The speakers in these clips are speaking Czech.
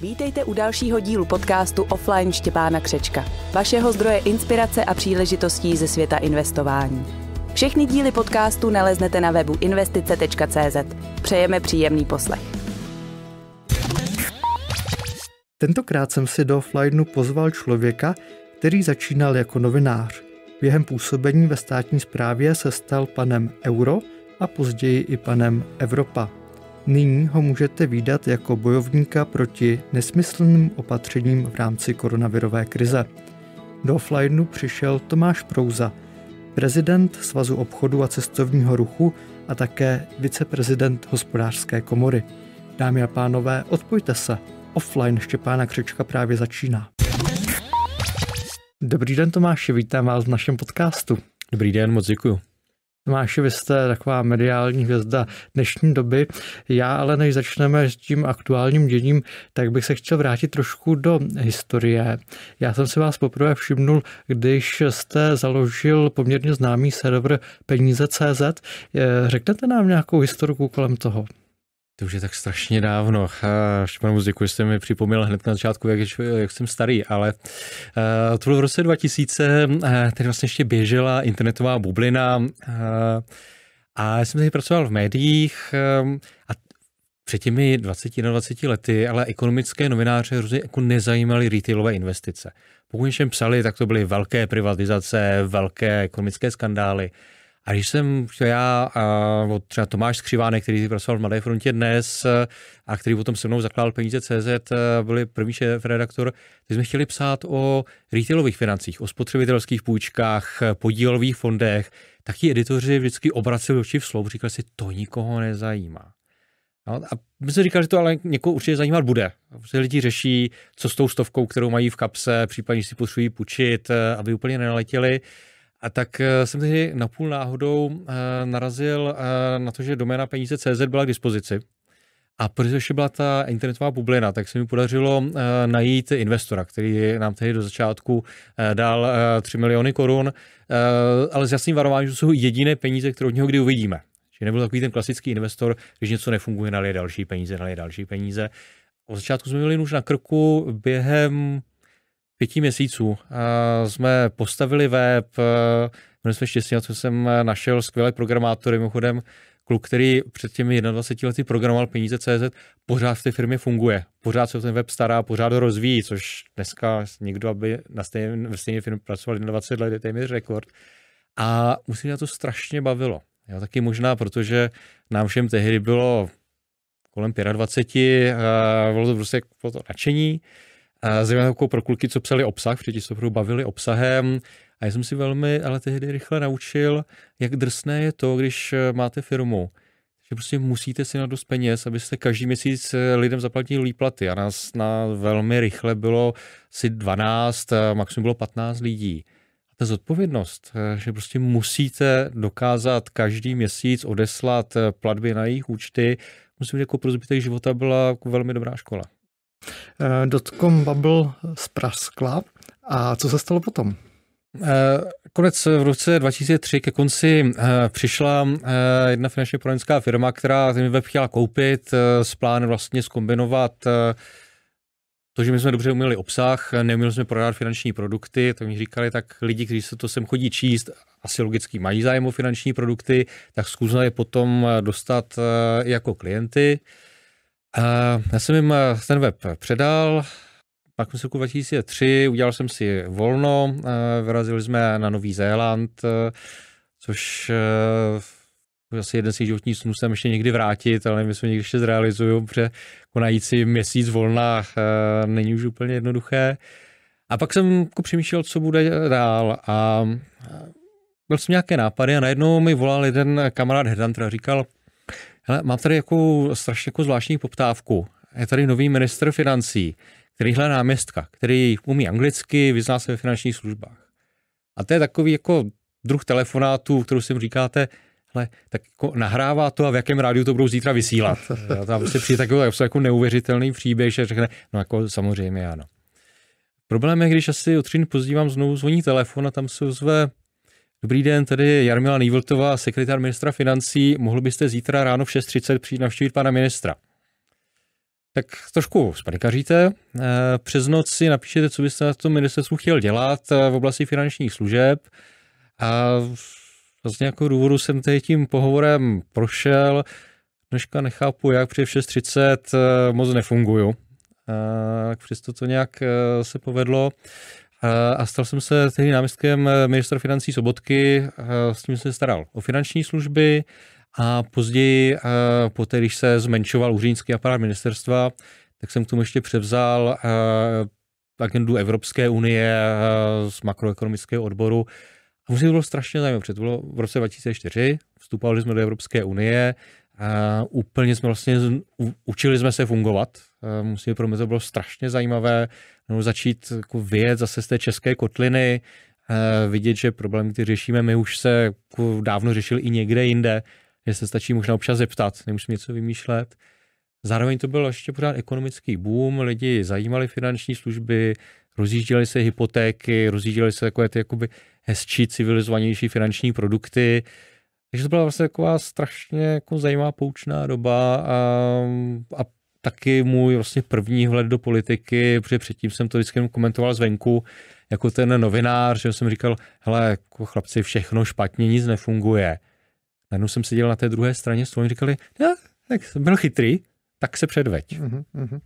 Vítejte u dalšího dílu podcastu Offline Štěpána Křečka, vašeho zdroje inspirace a příležitostí ze světa investování. Všechny díly podcastu naleznete na webu investice.cz. Přejeme příjemný poslech. Tentokrát jsem si do offlineu pozval člověka, který začínal jako novinář. Během působení ve státní správě se stal panem Euro a později i panem Evropa. Nyní ho můžete výdat jako bojovníka proti nesmyslným opatřením v rámci koronavirové krize. Do offlineu přišel Tomáš Prouza, prezident Svazu obchodu a cestovního ruchu a také viceprezident hospodářské komory. Dámy a pánové, odpojte se. Offline Štěpána Křečka právě začíná. Dobrý den Tomáši, vítám vás v našem podcastu. Dobrý den, moc děkuji. Tomáši, vy jste taková mediální hvězda dnešní doby. Já ale než začneme s tím aktuálním děním, tak bych se chtěl vrátit trošku do historie. Já jsem si vás poprvé všimnul, když jste založil poměrně známý server peníze.cz. Eh, řeknete nám nějakou historiku kolem toho? To už je tak strašně dávno. Štěpán moc děkuji, že jste mi připomněl hned na začátku, jak, jak jsem starý, ale uh, to bylo v roce 2000, uh, tady vlastně ještě běžela internetová bublina uh, a já jsem tady pracoval v médiích uh, a před těmi 20 na 20 lety, ale ekonomické novináře hrozně jako nezajímaly retailové investice. Pokud jsem psali, tak to byly velké privatizace, velké ekonomické skandály. A když jsem já a od třeba Tomáš Skřivánek, který pracoval v Mladé frontě dnes e, a který potom se mnou zakládal peníze CZ, e, byli první šéf redaktor, tak jsme chtěli psát o retailových financích, o spotřebitelských půjčkách, e, podílových fondech, tak ti editoři vždycky obraceli oči v slovu, říkali si, to nikoho nezajímá. No, a my jsme říkali, že to ale někoho určitě zajímat bude. Protože lidi řeší, co s tou stovkou, kterou mají v kapse, případně si potřebují půjčit, aby úplně nenaletěli. A tak eh, jsem tehdy napůl náhodou eh, narazil eh, na to, že doména peníze.cz byla k dispozici. A protože byla ta internetová bublina, tak se mi podařilo najít investora, který nám tehdy do začátku dal 3 miliony korun, ale s jasným varováním, že to jsou jediné peníze, které od něho kdy uvidíme. Že nebyl takový ten klasický investor, když něco nefunguje, nalije další peníze, nalije další peníze. Od začátku jsme měli nůž na krku během pěti měsíců jsme postavili web, eh, měli jsme štěstí, na co jsem eh, našel skvělé programátory, mimochodem kluk, který před těmi 21 lety programoval peníze CZ, pořád v té firmě funguje, pořád se ten web stará, pořád ho rozvíjí, což dneska nikdo, aby na stejné, ve stejné firmě pracoval 21 let, je téměř rekord. A musím, mě to strašně bavilo. Jo, taky možná, protože nám všem tehdy bylo kolem 25, eh, bylo to prostě bylo jako to nadšení zejména pro kluky, co psali obsah, protože ti se opravdu bavili obsahem. A já jsem si velmi, ale tehdy rychle naučil, jak drsné je to, když eh, máte firmu. Že prostě musíte si na dost peněz, abyste každý měsíc eh, lidem zaplatili platy. A nás na velmi rychle bylo si 12, eh, maximum bylo 15 lidí. A ta zodpovědnost, že prostě musíte dokázat každý měsíc odeslat platby na jejich účty, musím říct, jako pro zbytek života byla velmi dobrá škola. Eh, dotcom bubble zpraskla. A co se stalo potom? Eh, konec v roce 2003 ke konci eh, přišla jedna finančně poradenská firma, která zemi web chtěla koupit s plánem vlastně zkombinovat to, že my jsme dobře uměli obsah, neuměli jsme prodávat finanční produkty, tak mi říkali, tak lidi, kteří se to sem chodí číst, asi logicky mají zájem o finanční produkty, tak zkusili je potom dostat jako klienty. Uh, a já jsem jim eh, ten web předal, pak se roku 2003 udělal jsem si volno, eh, vyrazili jsme na Nový Zéland, eh, což asi jeden z těch životních snů jsem ještě někdy vrátit, ale nevím, jestli někdy ještě zrealizuju, protože konajíc si měsíc volna není už úplně jednoduché. A pak jsem jako přemýšlel, co bude dál a byl jsem nějaké nápady a najednou mi volal jeden kamarád Hedantra a říkal, Hele, mám tady jako strašně jako zvláštní poptávku. Je tady nový minister financí, který hledá náměstka, který umí anglicky, vyzná se ve finančních službách. A to je takový jako druh telefonátu, kterou si říkáte, hele, tak jako nahrává to a v jakém rádiu to budou zítra vysílat. A tam se přijde takový jako, jako neuvěřitelný příběh, že řekne, no jako samozřejmě ano. Problém je, když asi o tři dny pozdívám znovu zvoní telefon a tam se ozve Dobrý den, tady je Jarmila Nývltová, sekretár ministra financí. Mohl byste zítra ráno v 6.30 přijít navštívit pana ministra? Tak trošku spanikaříte, eh, přes noc si napíšete, co byste na tom ministerstvu chtěl dělat eh, v oblasti finančních služeb a z nějakého vlastně důvodu jsem tady tím pohovorem prošel. Dneška nechápu, jak při 6.30 eh, moc nefunguju. Tak přesto to nějak se povedlo a stal jsem se tehdy náměstkem eh, ministra financí Sobotky, eh, s tím jsem se staral o finanční služby a později, eh, poté, když se zmenšoval úřednický aparát ministerstva, tak jsem k tomu ještě převzal agendu Evropské unie z makroekonomického odboru. A musím bylo strašně zajímavé, protože to bylo v roce 2004, vstupovali jsme do Evropské unie, a úplně jsme vlastně, učili jsme se fungovat. Musím, pro mě to bylo strašně zajímavé no, začít jako vyjet zase z té české kotliny, vidět, že problémy, které řešíme, my už se jako dávno řešili i někde jinde, že se stačí možná občas zeptat, nemusím něco vymýšlet. Zároveň to byl ještě pořád ekonomický boom, lidi zajímali finanční služby, rozjížděly se hypotéky, rozjížděly se takové ty jakoby hezčí, civilizovanější finanční produkty. Uh, takže to byla vlastně taková strašně jako zajímavá poučná doba a, a taky můj vlastně první hled do politiky, protože předtím jsem to vždycky komentoval zvenku, jako ten novinář, že jsem říkal, hele, jako chlapci, všechno špatně, nic nefunguje. Najednou jsem seděl na té druhé straně, stolu, říkali, ne, tak jsem byl chytrý, tak se předveď. uh-huh.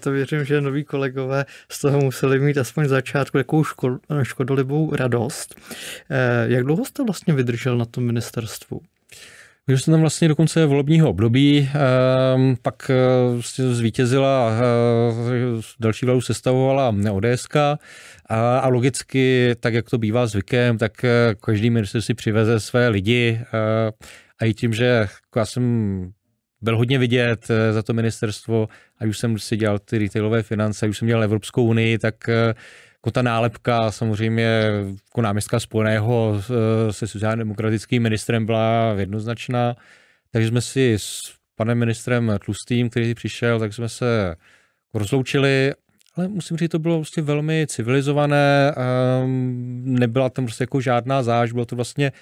To věřím, že noví kolegové z toho museli mít aspoň začátku takovou ško- škodolibou radost. Eh, jak dlouho jste vlastně vydržel na tom ministerstvu? Byl jsem tam vlastně do konce volebního období, ehm, pak eh, vlastně zvítězila, eh, další vládu sestavovala ODSK a, a logicky, tak jak to bývá zvykem, tak eh, každý minister si přiveze své lidi a i tím, že jako já jsem byl hodně vidět eh, za to ministerstvo, a už jsem si dělal ty retailové finance, a už jsem dělal Evropskou unii, tak eh, jako ta nálepka samozřejmě jako náměstka spojeného eh, se sociálně demokratickým ministrem byla jednoznačná, takže jsme si s panem ministrem Tlustým, který přišel, tak jsme se rozloučili, ale musím říct, to bylo vlastně velmi civilizované, ehm, nebyla tam prostě jako žádná záž, bylo to vlastně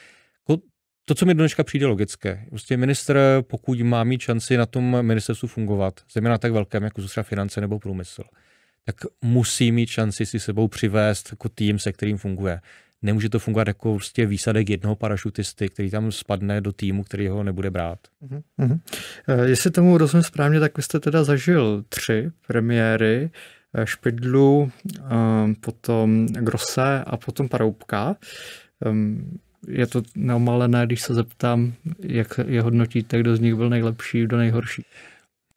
to, co mi dneška přijde logické, prostě ministr, pokud má mít šanci na tom ministerstvu fungovat, zejména tak velkém, jako jsou třeba finance nebo průmysl, tak musí mít šanci si sebou přivést jako tým, se kterým funguje. Nemůže to fungovat jako prostě výsadek jednoho parašutisty, který tam spadne do týmu, který ho nebude brát. Mm-hmm. Jestli tomu rozumím správně, tak vy jste teda zažil tři premiéry. Eh, Špidlu, eh, potom Grosse a potom Paroubka. Ehm, je to neomalené, když se zeptám, jak je hodnotíte, kdo z nich byl nejlepší, kdo nejhorší.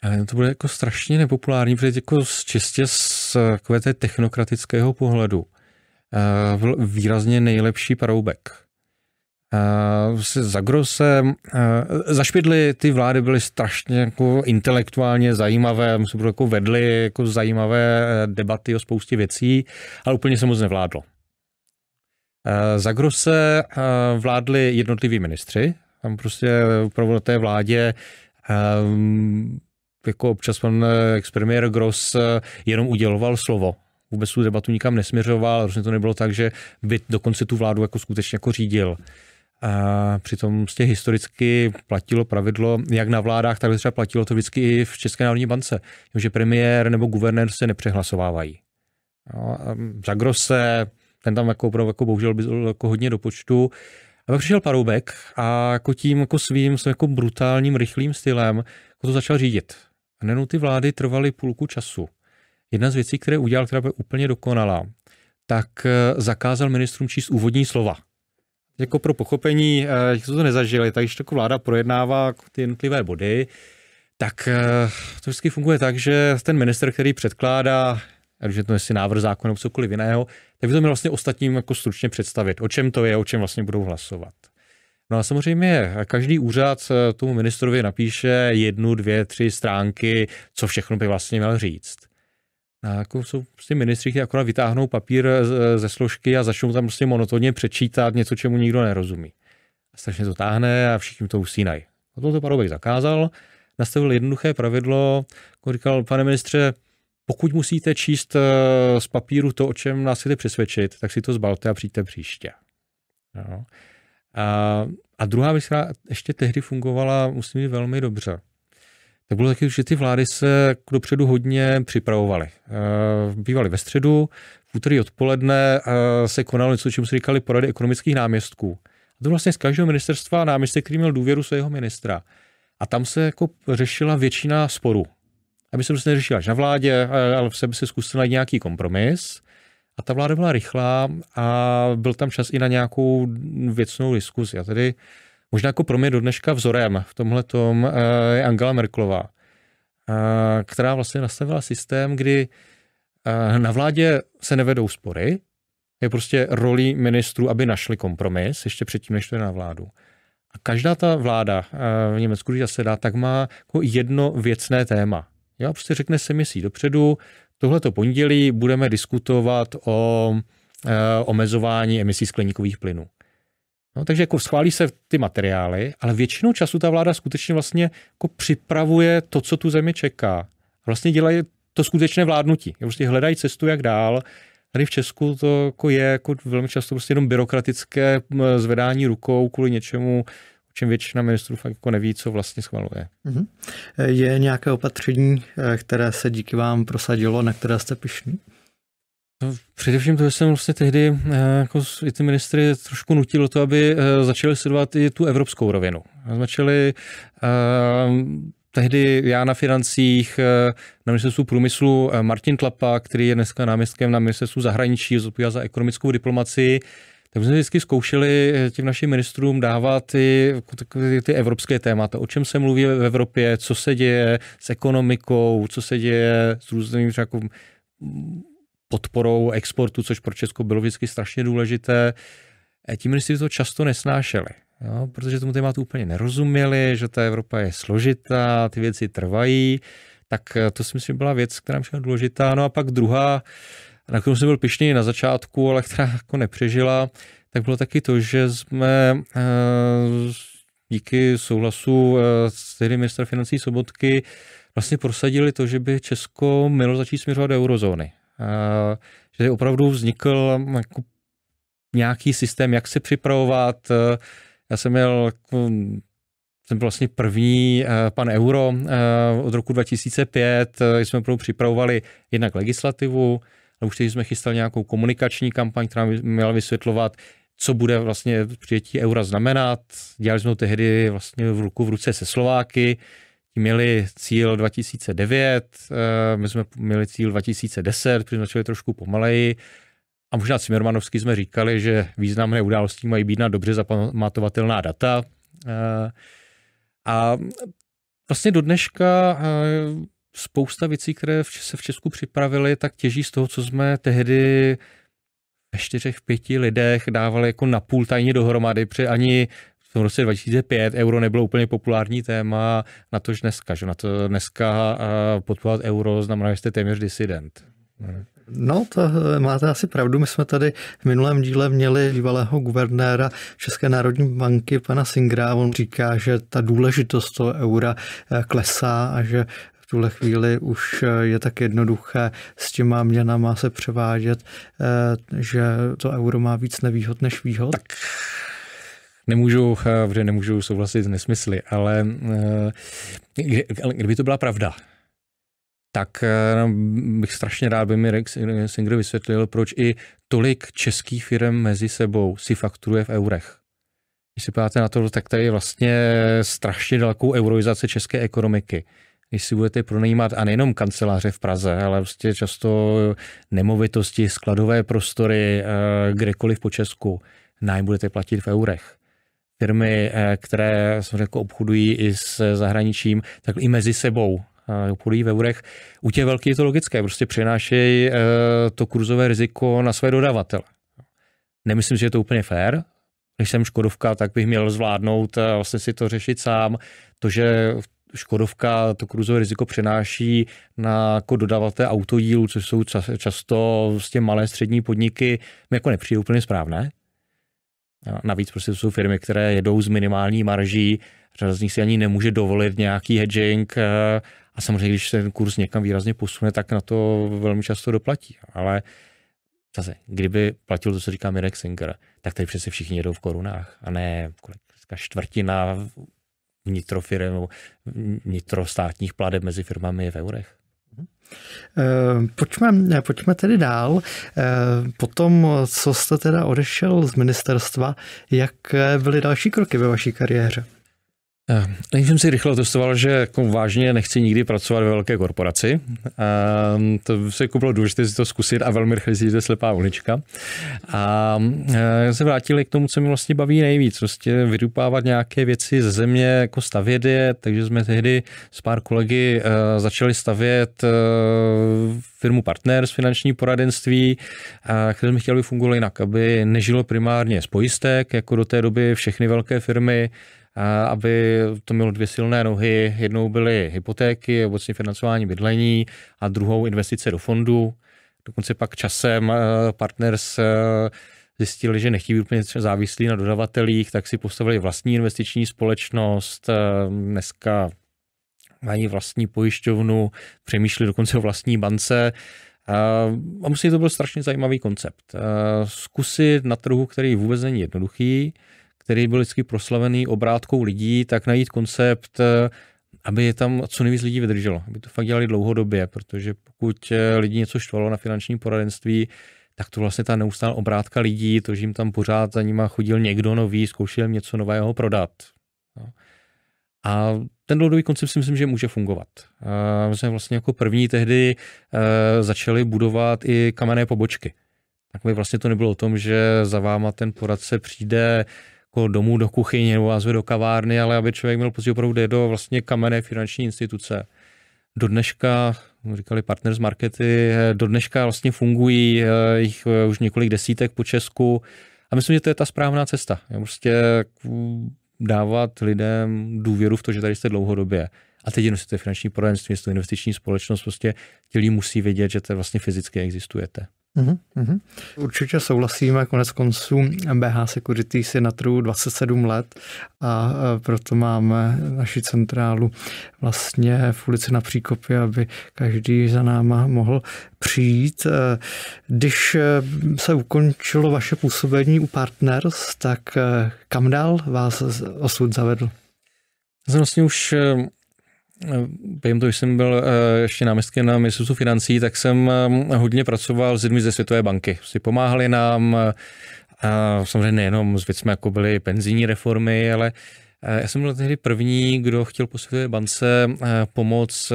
Ale to bude jako strašně nepopulární, protože jako z, čistě z té technokratického pohledu eh, výrazně nejlepší paroubek. Eh, za Grosse, eh, za Špidly ty vlády byly strašně jako intelektuálně zajímavé, jako vedly jako zajímavé debaty o spoustě věcí, ale úplně se moc nevládlo. Eh, Zagrose eh, vládli jednotliví ministři, tam prostě opravdu na té vládě eh, jako občas pan expremiér Gross jenom uděloval slovo. Vůbec tu debatu nikam nesměřoval, rozhodně to nebylo tak, že by dokonce tu vládu jako skutečně jako řídil. A přitom prostě historicky platilo pravidlo, jak na vládách, tak třeba platilo to vždycky i v České národní bance, že premiér nebo guvernér se nepřehlasovávají. No, Zagros ten tam jako, opravdu, jako bohužel byl jako hodně do počtu. A pak přišel Paroubek a jako tím jako svým, svým jako brutálním, rychlým stylem jako to začal řídit. A nenou ty vlády trvaly půlku času. Jedna z věcí, které udělal, která byla úplně dokonalá, tak eh, zakázal ministrům číst úvodní slova. Jako pro pochopení, jak eh, to nezažili, tak když jako vláda projednává jako ty jednotlivé body, tak eh, to vždycky funguje tak, že ten minister, který předkládá ať už je to jestli návrh zákona nebo cokoliv jiného, tak by to měl vlastně ostatním jako stručně představit, o čem to je, o čem vlastně budou hlasovat. No a samozřejmě každý úřad eh, tomu ministrovi napíše jednu, dvě, tři stránky, co všechno by vlastně měl říct. A jako jsou prostě ministři, kteří akorát vytáhnou papír eh, eh, ze složky a začnou tam prostě monotonně přečítat něco, čemu nikdo nerozumí. A strašně to táhne a všichni to usínají. O tom to parobek zakázal, nastavil jednoduché pravidlo, jako říkal, pane ministře, pokud musíte číst eh, z papíru to, o čem nás chcete přesvědčit, tak si to zbalte a přijďte příště. Jo. A, a druhá věc, která ještě tehdy fungovala, musím říct, velmi dobře, tak bylo taky, že ty vlády se dopředu hodně připravovaly. Eh, bývaly ve středu, v úterý odpoledne eh, se konalo něco, čemu se říkali porady ekonomických náměstků. A to vlastně z každého ministerstva náměstek, který měl důvěru svého ministra. A tam se jako řešila většina sporů aby se prostě neřešila až na vládě, eh, ale v sebe se zkusil najít nějaký kompromis. A ta vláda byla rychlá a byl tam čas i na nějakou věcnou diskuzi. A tedy možná jako pro mě do dneška vzorem v tomhle tom eh, je Angela Merklová, eh, která vlastně nastavila systém, kdy na vládě se nevedou spory, je prostě roli ministrů, aby našli kompromis ještě předtím, než to je na vládu. A každá ta vláda v Německu, když zasedá, tak má jako jedno věcné téma. Já prostě řekne se měsíc dopředu, tohleto pondělí budeme diskutovat o e, omezování emisí skleníkových plynů. No, takže jako schválí se ty materiály, ale většinou času ta vláda skutečně vlastně jako připravuje to, co tu zemi čeká. Vlastně dělají to skutečné vládnutí. Prostě hledají cestu, jak dál. Tady v Česku to jako je jako velmi často prostě jenom byrokratické zvedání rukou kvůli něčemu, čím většina ministrů fakt jako neví, co vlastně schvaluje. Mhm. Je nějaké opatření, eh, které se díky vám prosadilo, na které jste pišní? No, především to, že jsem vlastně tehdy eh, jako i ty ministry trošku nutil to, aby eh, začali sledovat i tu evropskou rovinu. Začali uh, ehm, tehdy já na financích, na ministerstvu průmyslu Martin Tlapa, který je dneska náměstkem na ministerstvu zahraničí, zodpovídá za ekonomickou diplomaci, tak jsme vždycky zkoušeli eh, těm našim ministrům dávat ty, ty, ty evropské témata, o čem se mluví v Evropě, co se děje s ekonomikou, co se děje s různým třeba jako podporou exportu, což pro Česko bylo vždycky strašně důležité. Eh, ti ministři to často nesnášeli, jo, protože tomu tématu úplně nerozuměli, že ta Evropa je složitá, ty věci trvají. Tak eh, to si myslím byla věc, která byla důležitá. No a pak druhá na kterou jsem byl pišný na začátku, ale která jako nepřežila, tak bylo taky to, že jsme eh, díky souhlasu s eh, tehdy ministra financí Sobotky vlastně prosadili to, že by Česko mělo začít směřovat do eurozóny. Eh, že opravdu vznikl mm, jako nějaký systém, jak se připravovat. Já jsem měl jako jsem byl vlastně první pan euro od roku 2005, jsme opravdu připravovali jednak legislativu, ale už teď jsme chystali nějakou komunikační kampaň, která měla vysvětlovat, co bude vlastně přijetí eura znamenat. Dělali jsme to tehdy vlastně v ruku v ruce se Slováky, ti měli cíl 2009, eh, my jsme měli cíl 2010, přiznačili trošku pomaleji. A možná Cimermanovsky jsme říkali, že významné události mají být na dobře zapamatovatelná data. Eh, a vlastně do dneška eh, spousta věcí, které se v Česku připravily, tak těží z toho, co jsme tehdy ve čtyřech, pěti lidech dávali jako napůl tajně dohromady, protože ani v tom roce 2005 euro nebylo úplně populární téma, na tož dneska, že na to dneska podporovat euro znamená, že jste téměř disident. No, to máte asi pravdu. My jsme tady v minulém díle měli bývalého guvernéra České národní banky, pana Singra. On říká, že ta důležitost toho eura eh, klesá a že tuhle chvíli už eh, je tak jednoduché s těma měnama se převádět, eh, že to euro má víc nevýhod než výhod? Tak nemůžu, eh, že nemůžu souhlasit s nesmysly, ale kdyby to byla pravda, tak bych strašně rád, by mi Rex Singer vysvětlil, proč i tolik českých firm mezi sebou si fakturuje v eurech. Když se na to, tak tady je vlastně strašně dalekou euroizace české ekonomiky když si budete pronajímat a nejenom kanceláře v Praze, ale prostě často nemovitosti, skladové prostory, eh, kdekoliv po Česku, nájem budete platit v eurech. Firmy, eh, které samozřejmě jako obchodují i s zahraničím, tak i mezi sebou eh, obchodují v eurech. U těch velkých je to logické, prostě přenášejí to kurzové riziko na své dodavatele. Nemyslím si, že je to úplně fér, když jsem Škodovka, tak bych měl zvládnout vlastně si to řešit sám. To, že Škodovka to kruzové riziko přenáší na jako dodavaté autodílu, což jsou často vlastně malé střední podniky, mi jako nepřijde úplně správné. A navíc prostě to jsou firmy, které jedou s minimální marží, řada z nich si ani nemůže dovolit nějaký hedging eh, a samozřejmě, když se ten kurz někam výrazně posune, tak na to velmi často doplatí. Ale zase, kdyby platil to, co říká Mirek Singer, tak tady přece všichni jedou v korunách a ne kolik, čtvrtina nebo vnitrostátních pladeb mezi firmami je v eurech. Eh, pojďme, pojďme tedy dál. Eh, potom, co jste teda odešel z ministerstva, jak byly další kroky ve vaší kariéře? Eh, než jsem si rychle testoval, že jako vážně nechci nikdy pracovat ve velké korporaci. A ehm, to se jako bylo důležité si to zkusit a velmi rychle si to slepá ulička. A ehm, eh, se vrátili k tomu, co mi vlastně baví nejvíc. Prostě vydupávat nějaké věci ze země, jako stavět je. Takže jsme tehdy s pár kolegy eh, začali stavět firmu partner z finanční poradenství, které jsme chtěli, aby fungovalo jinak, aby nežilo primárně z pojistek, jako do té doby všechny velké firmy, aby to mělo dvě silné nohy. Jednou byly hypotéky, obecně financování bydlení a druhou investice do fondu. Dokonce pak časem eh, partners eh, zjistili, že nechtějí být úplně závislí na dodavatelích, tak si postavili vlastní investiční společnost. Eh, dneska mají vlastní pojišťovnu, přemýšleli dokonce o vlastní bance. A musím, to byl strašně zajímavý koncept. Zkusit na trhu, který vůbec není jednoduchý, který byl vždycky proslavený obrátkou lidí, tak najít koncept, eh, aby je tam co nejvíc lidí vydrželo, aby to fakt dělali dlouhodobě, protože pokud eh, lidi něco štvalo na finanční poradenství, tak to vlastně ta neustálá obrátka lidí, to, že jim tam pořád za nima chodil někdo nový, zkoušel jim něco nového prodat. No. A ten dlouhodobý koncept si myslím, že může fungovat. My jsme vlastně jako první tehdy eh, začali budovat i kamenné pobočky. Tak mi vlastně to nebylo o tom, že za váma ten poradce přijde jako domů do kuchyně nebo vás do kavárny, ale aby člověk měl pocit, opravdu jde do vlastně kamenné finanční instituce. Do dneška, říkali partners markety, eh, do dneška vlastně fungují eh, jich eh, už několik desítek po Česku a myslím, že to je ta správná cesta. Prostě dávat lidem důvěru v to, že tady jste dlouhodobě. A teď jenom si to je finanční poradenství, je to investiční společnost, prostě ti lidi musí vědět, že to vlastně fyzicky existujete. Uhum. Mhm. Určitě souhlasíme, konec konců MBH Security si na trhu 27 let a e, proto máme naši centrálu vlastně v ulici na Příkopě, aby každý za náma mohl přijít. E, když e, se ukončilo vaše působení u Partners, tak kam dál vás osud zavedl? Jsem vlastně už Vím to, když jsem byl eh, ještě náměstkem na ministerstvu financí, tak jsem eh, hodně pracoval s lidmi ze Světové banky. Si pomáhali nám, eh, a samozřejmě nejenom s věcmi, jako byly penzijní reformy, ale já jsem byl tehdy první, kdo chtěl po Světové bance pomoc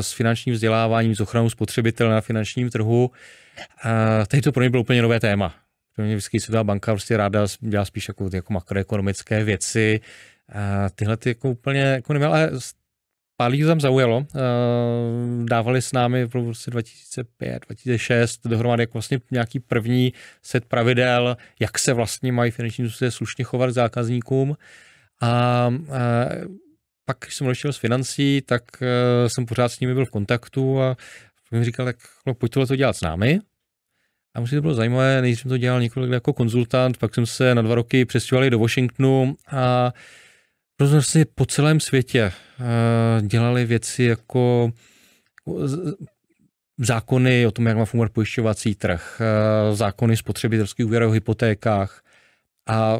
s finančním vzděláváním, s ochranou spotřebitele na finančním trhu. A tehdy to pro mě bylo úplně nové téma. Pro mě vždycky Světová banka prostě ráda dělá spíš jako, jako makroekonomické věci, a tyhle ty jako úplně jako neměl, ale Pár lidí tam zaujalo, eh, dávali s námi v roce 2005, 2006 dohromady jako vlastně nějaký první set pravidel, jak se vlastně mají finanční instituce slušně chovat k zákazníkům. A, uh, pak, když jsem odešel z financí, tak eh, jsem pořád s nimi byl v kontaktu a mi říkal, tak pojď tohle to dělat s námi. A musí to bylo zajímavé, nejdřív jsem to dělal několik jako konzultant, pak jsem se na dva roky přestěhoval do Washingtonu a uh, Prozorci po celém světě eh, dělali věci jako zákony o tom, jak má fungovat pojišťovací trh, eh, zákony spotřebitelských úvěrů o hypotékách. A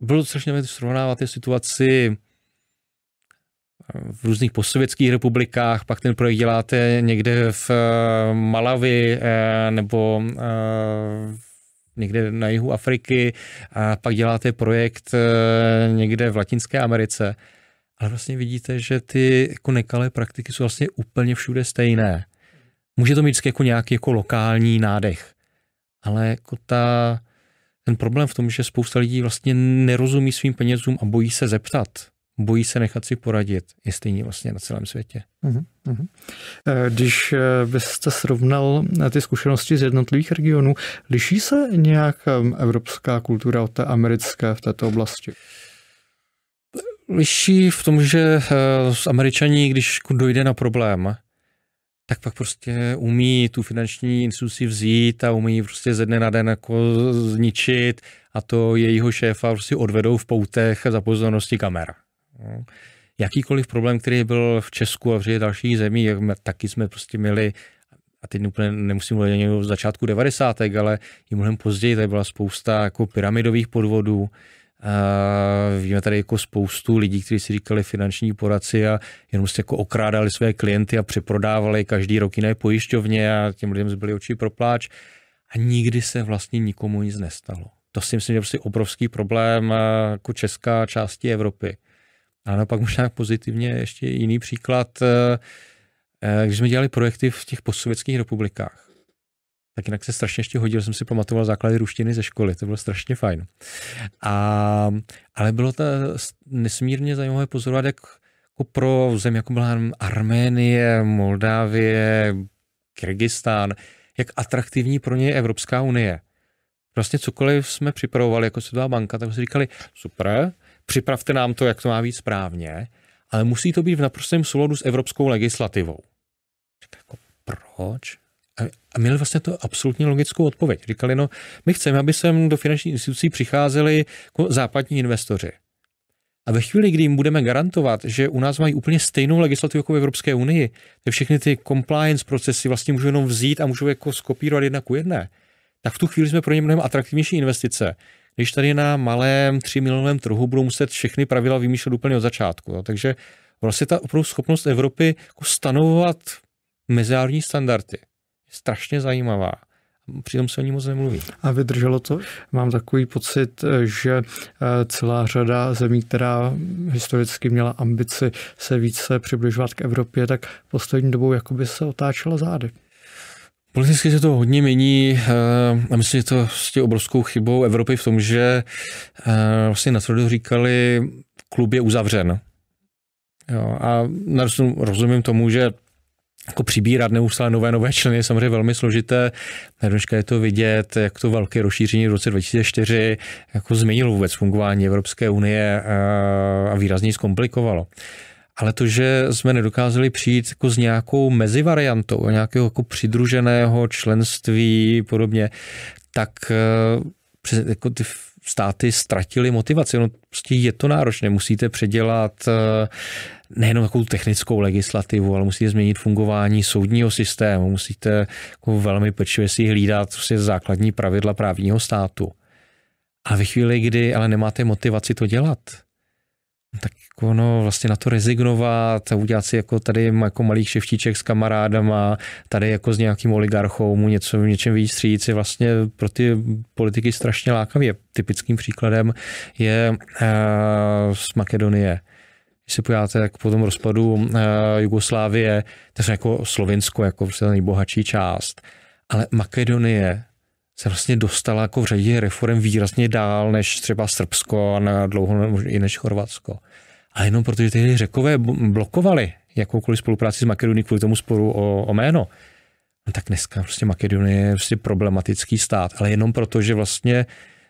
bylo to strašně srovnávat situaci eh, v různých postsovětských republikách, pak ten projekt děláte někde v Malavi nebo někde na jihu Afriky a pak děláte projekt eh, někde v Latinské Americe. Ale vlastně vidíte, že ty jako nekalé praktiky jsou vlastně úplně všude stejné. Může to mít jako nějaký jako lokální nádech, ale jako ta, ten problém v tom, že spousta lidí vlastně nerozumí svým penězům a bojí se zeptat bojí se nechat si poradit, i stejně vlastně na celém světě. Mhm, mhm. Eh, když eh, byste srovnal eh, ty zkušenosti z jednotlivých regionů, liší se nějak evropská kultura od té americké v této oblasti? Liší v tom, že američaní, když dojde na problém, tak pak prostě umí tu finanční instituci vzít a umí prostě ze dne na den jako zničit a to jejího šéfa prostě odvedou v poutech za pozornosti kamera. No. Jakýkoliv problém, který byl v Česku a v řadě dalších zemí, taky jsme prostě měli a teď úplně nemusím mluvit ani o začátku 90. ale i mnohem později tady byla spousta jako pyramidových podvodů. A víme tady jako spoustu lidí, kteří si říkali finanční poradci a jenom si jako okrádali své klienty a přeprodávali každý rok jiné pojišťovně a těm lidem zbyly oči propláč. A nikdy se vlastně nikomu nic nestalo. To si myslím, že je prostě obrovský problém jako česká části Evropy. A naopak možná pozitivně ještě jiný příklad, eh, když jsme dělali projekty v těch postsovětských republikách, tak jinak se strašně ještě hodil, jsem si pamatoval základy ruštiny ze školy, to bylo strašně fajn. A, ale bylo to nesmírně zajímavé pozorovat, jak jako pro zem, jako byla Arménie, Moldávie, Kyrgyzstán, jak atraktivní pro ně je Evropská unie. Vlastně cokoliv jsme připravovali, jako Světová banka, tak jsme si říkali, super, připravte nám to, jak to má být správně, ale musí to být v naprostém souladu s evropskou legislativou. Říkali, jako, proč? A měli vlastně to absolutně logickou odpověď. Říkali, no, my chceme, aby sem do finančních institucí přicházeli jako západní investoři. A ve chvíli, kdy jim budeme garantovat, že u nás mají úplně stejnou legislativu jako v Evropské unii, tak všechny ty compliance procesy vlastně můžou jenom vzít a můžou jako skopírovat jedna ku jedné, tak v tu chvíli jsme pro ně mnohem atraktivnější investice, když tady na malém 3 milionovém trhu budou muset všechny pravidla vymýšlet úplně od začátku. Jo. Takže vlastně ta opravdu schopnost Evropy jako stanovovat mezinárodní standardy je strašně zajímavá přitom se o ní moc nemluví. A vydrželo to? Mám takový pocit, že eh, celá řada zemí, která historicky měla ambici se více přibližovat k Evropě, tak poslední dobou jakoby se otáčela zády. Politicky se to hodně mění eh, a myslím, že to tím obrovskou chybou Evropy v tom, že eh, vlastně na to říkali, klub je uzavřen. Jo, a rozumím tomu, že jako přibírat neustále nové nové členy je samozřejmě velmi složité. Dneška je to vidět, jak to velké rozšíření v roce 2004 jako změnilo vůbec fungování Evropské unie eh, a výrazně zkomplikovalo ale to, že jsme nedokázali přijít jako s nějakou mezivariantou, nějakého jako přidruženého členství podobně, tak eh, jako ty státy ztratily motivaci. No, prostě je to náročné, musíte předělat eh, nejenom takovou technickou legislativu, ale musíte změnit fungování soudního systému, musíte jako velmi pečlivě si hlídat prostě základní pravidla právního státu. A ve chvíli, kdy ale nemáte motivaci to dělat, tak jako no, vlastně na to rezignovat, udělat si jako tady jako malý šeftíček s kamarádama, tady jako s nějakým oligarchou mu něco, něčem výstříc je vlastně pro ty politiky strašně lákavě. Typickým příkladem je uh, z Makedonie. Když se podíváte, jak po tom rozpadu uh, Jugoslávie, to je jako Slovinsko, jako prostě nejbohatší část, ale Makedonie se vlastně dostala jako v řadě reform výrazně dál než třeba Srbsko a na dlouho i než Chorvatsko. A jenom protože tehdy Řekové blokovali jakoukoliv spolupráci s Makedonií kvůli tomu sporu o, o jméno, no tak dneska prostě Makedonie je prostě problematický stát, ale jenom proto, že vlastně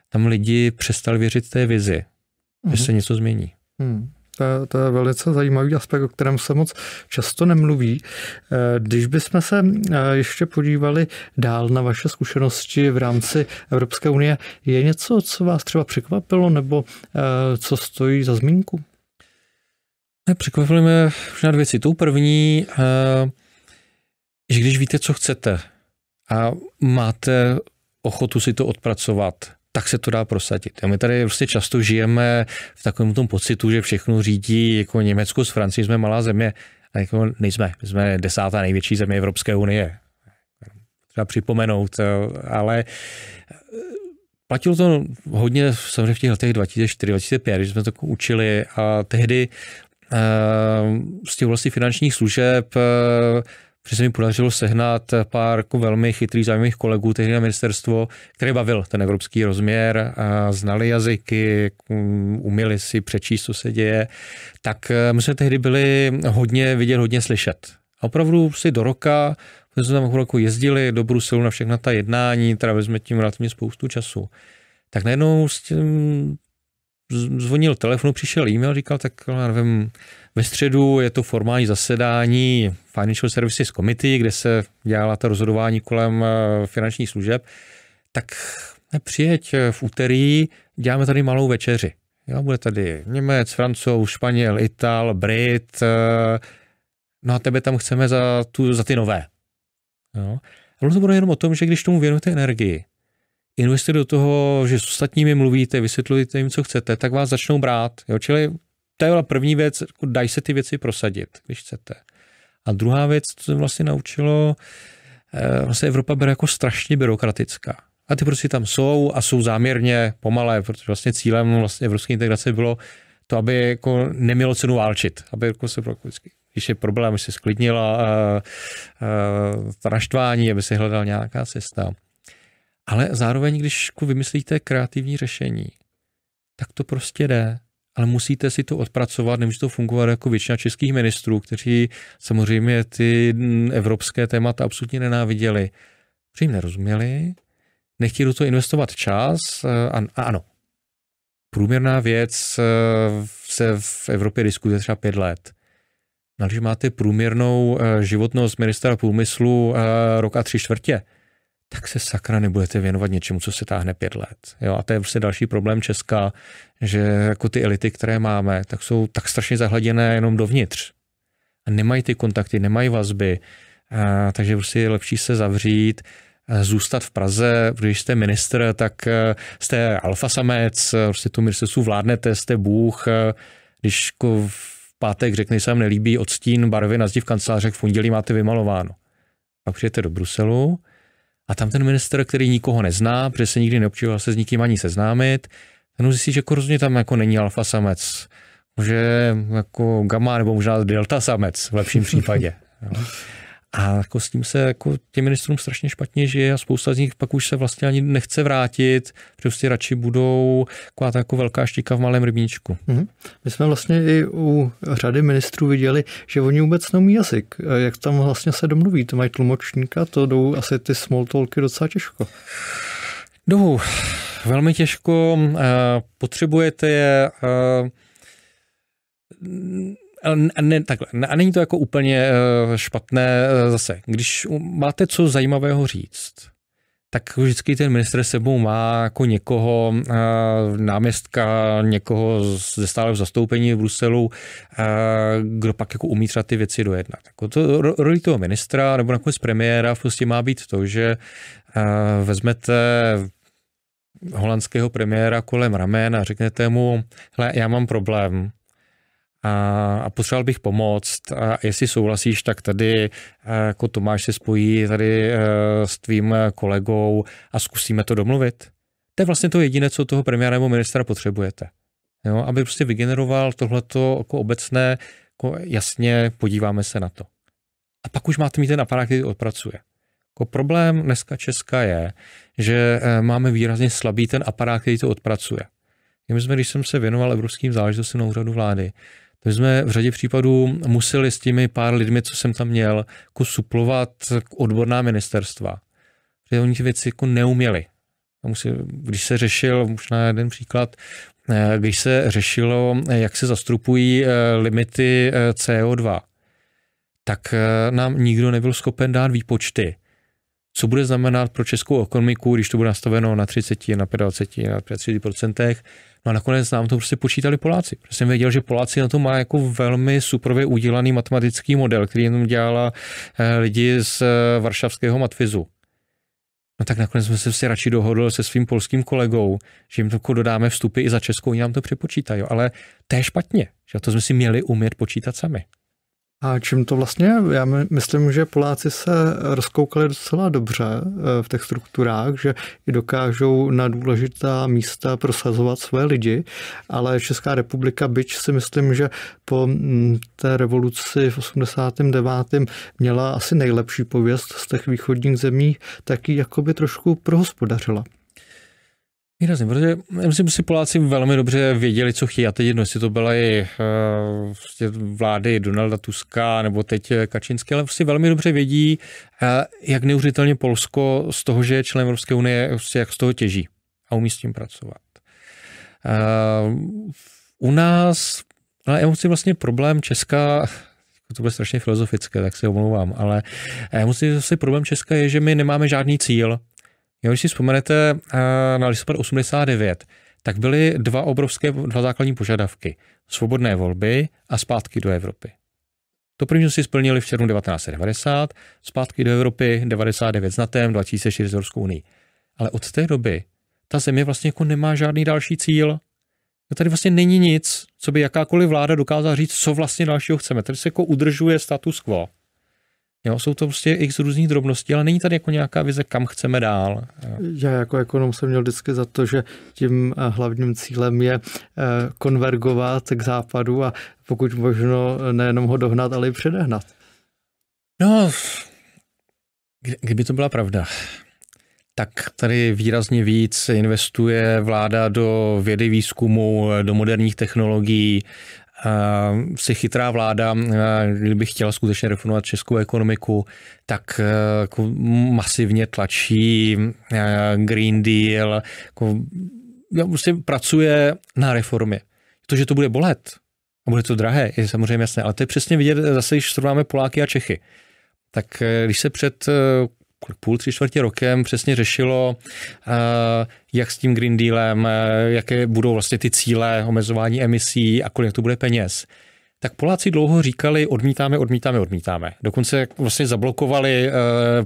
tam lidi přestali věřit té vizi, mm-hmm. že mhm. se něco změní. Mm. To, to je velice zajímavý aspekt, o kterém se moc často nemluví. Eh, když bychom se eh, ještě podívali dál na vaše zkušenosti v rámci Evropské unie, je něco, co vás třeba překvapilo nebo eh, co stojí za zmínku? Překvapili mě na dvě věci. Tou první, že když víte, co chcete a máte ochotu si to odpracovat, tak se to dá prosadit. A my tady prostě často žijeme v takovém tom pocitu, že všechno řídí jako Německo s Francií, jsme malá země, a jako nejsme, my jsme desátá největší země Evropské unie. Třeba připomenout, eh, ale eh, platilo to hodně samozřejmě v těch letech 2004-2005, když jsme to učili a tehdy eh, z těch vlastně finančních služeb protože se mi podařilo sehnat pár jako velmi chytrých zájemných kolegů tehdy na ministerstvo, který bavil ten evropský rozměr, a znali jazyky, uměli si přečíst, co se děje, tak eh, my jsme tehdy byli hodně vidět, hodně slyšet. A opravdu si do roka, my jsme tam roku jako jezdili do Bruselu na všechna ta jednání, trávili jsme tím relativně spoustu času. Tak najednou s tím zvonil telefonu, přišel e-mail, říkal, tak já nevím, ve středu je to formální zasedání Financial Services Committee, kde se dělala to rozhodování kolem eh, finančních služeb, tak přijeď eh, v úterý, děláme tady malou večeři. Jo, bude tady Němec, Francouz, Španěl, Ital, Brit, eh, no a tebe tam chceme za, tu, za ty nové. Jo. A to bude jenom o tom, že když tomu věnujete energii, investujte do toho, že s ostatními mluvíte, vysvětlujete jim, co chcete, tak vás začnou brát. Jo? Čili to je byla první věc, jako daj se ty věci prosadit, když chcete. A druhá věc, co se vlastně naučilo, eh, vlastně Evropa byla jako strašně byrokratická. A ty prostě tam jsou a jsou záměrně pomalé, protože vlastně cílem vlastně evropské integrace bylo to, aby jako nemělo cenu válčit, aby jako se prakticky když je problém, aby se sklidnila uh, eh, uh, eh, ta naštvání, aby se hledal nějaká cesta. Ale zároveň, když vymyslíte kreativní řešení, tak to prostě jde ale musíte si to odpracovat, nemůže to fungovat jako většina českých ministrů, kteří samozřejmě ty evropské témata absolutně nenáviděli. Protože jim nerozuměli, nechtěli do toho investovat čas eh, a, a ano, průměrná věc eh, se v Evropě diskutuje třeba pět let. No, když máte průměrnou eh, životnost ministra průmyslu rok a tři čtvrtě, tak se sakra nebudete věnovat něčemu, co se táhne pět let. Jo, a to je vlastně další problém Česka, že jako ty elity, které máme, tak jsou tak strašně zahladěné jenom dovnitř. A nemají ty kontakty, nemají vazby, a, takže prostě je lepší se zavřít, zůstat v Praze, když jste ministr, tak e, jste alfa samec, e, prostě tu ministerstvu vládnete, jste bůh, e, když jako v pátek řekne, že se vám nelíbí odstín barvy na zdi v kancelářech, v pondělí máte vymalováno. Pak přijete do Bruselu, a tam ten minister, který nikoho nezná, protože se nikdy neobčíval se s nikým ani seznámit, ten zjistí, že jako rozhodně tam jako není alfa samec, že jako gamma nebo možná delta samec v lepším případě. Jo. A jako s tím se jako těm ministrům strašně špatně žije a spousta z nich pak už se vlastně ani nechce vrátit, prostě radši budou taková ta jako velká štika v malém rybníčku. Mm-hmm. My jsme vlastně i u řady ministrů viděli, že oni vůbec neumí jazyk. Jak tam vlastně se domluví? To mají tlumočníka, to jdou asi ty small talky docela těžko. Jdou velmi těžko, eh, potřebujete je eh, a, ne, takhle, a není to jako úplně eh, špatné eh, zase. Když máte co zajímavého říct, tak vždycky ten minister sebou má jako někoho eh, náměstka, někoho ze stále v zastoupení v Bruselu, kdo pak jako umí třeba ty věci dojednat. Jako to, roli toho ministra nebo nakonec premiéra prostě má být to, že vezmete holandského premiéra kolem ramen a řeknete mu, hele, já mám problém, a, a potřeboval bych pomoct a jestli souhlasíš, tak tady e, jako Tomáš se spojí tady e, s tvým kolegou a zkusíme to domluvit. To je vlastně to jediné, co toho premiéra nebo ministra potřebujete. Jo, aby prostě vygeneroval tohleto jako obecné, jako jasně podíváme se na to. A pak už máte mít ten aparát, který odpracuje. Jako problém dneska Česka je, že e, máme výrazně slabý ten aparát, který to odpracuje. My jsme, když jsem se věnoval evropským záležitostem na úřadu vlády, my jsme v řadě případů museli s těmi pár lidmi, co jsem tam měl, jako suplovat odborná ministerstva. Protože oni ty věci jako neuměli. Když se řešil, možná jeden příklad, eh, když se řešilo, eh, jak se zastrupují eh, limity CO2, tak nám nikdo nebyl schopen dát výpočty, co bude znamenat pro českou ekonomiku, když to bude nastaveno na 30, na 25, na 30 procentech, No a nakonec nám to prostě počítali Poláci. Protože jsem věděl, že Poláci na to má jako velmi suprově udělaný matematický model, který jenom dělala eh, lidi z eh, varšavského matfizu. No tak nakonec jsme se si radši dohodli se svým polským kolegou, že jim to jako dodáme vstupy i za Českou, oni nám to přepočítají. Ale to je špatně, že to jsme si měli umět počítat sami. A čím to vlastně? Já myslím, že Poláci se rozkoukali docela dobře eh, v těch strukturách, že i dokážou na důležitá místa prosazovat své lidi, ale Česká republika, byť si myslím, že po mm, té revoluci v 89. měla asi nejlepší pověst z těch východních zemí, tak ji jakoby trošku prohospodařila. Výrazně, protože myslím, že si Poláci velmi dobře věděli, co chtějí. A teď jedno, jestli to i vlastně eh, prostě vlády Donalda Tuska nebo teď eh, Kačinské, ale prostě velmi dobře vědí, eh, jak neuvěřitelně Polsko z toho, že je člen Evropské unie, prostě jak z toho těží a umí s tím pracovat. u nás, ale já musím vlastně problém Česka, to bude strašně filozofické, tak se omlouvám, ale já musím vlastně problém Česka je, že my nemáme žádný cíl Jo, když si vzpomenete eh, na listopad 89, tak byly dva obrovské, dva základní požadavky. Svobodné volby a zpátky do Evropy. To první si splnili v červnu 1990, zpátky do Evropy 99 s 2006 Evropskou unii. Ale od té doby ta země vlastně jako nemá žádný další cíl. No tady vlastně není nic, co by jakákoliv vláda dokázala říct, co vlastně dalšího chceme. Tady se jako udržuje status quo. Jo, jsou to prostě x různých drobností, ale není tady jako nějaká vize, kam chceme dál. Já jako ekonom jsem měl vždycky za to, že tím eh, hlavním cílem je eh, konvergovat k západu a pokud možno eh, nejenom ho dohnat, ale i předehnat. No, kdyby to byla pravda, tak tady výrazně víc investuje vláda do vědy výzkumu, do moderních technologií, Eh, si chytrá vláda, eh, kdyby chtěla skutečně reformovat českou ekonomiku, tak eh, jako masivně tlačí Green Deal, jako, prostě pracuje na reformě. To, že to bude bolet a bude to drahé, je samozřejmě jasné, ale to je přesně vidět, zase když srovnáme Poláky a Čechy. Tak když se před půl, tři čtvrtě rokem přesně řešilo, eh, jak s tím Green Dealem, eh, jaké budou vlastně ty cíle omezování emisí a kolik to bude peněz. Tak Poláci dlouho říkali, odmítáme, odmítáme, odmítáme. Dokonce vlastně zablokovali eh,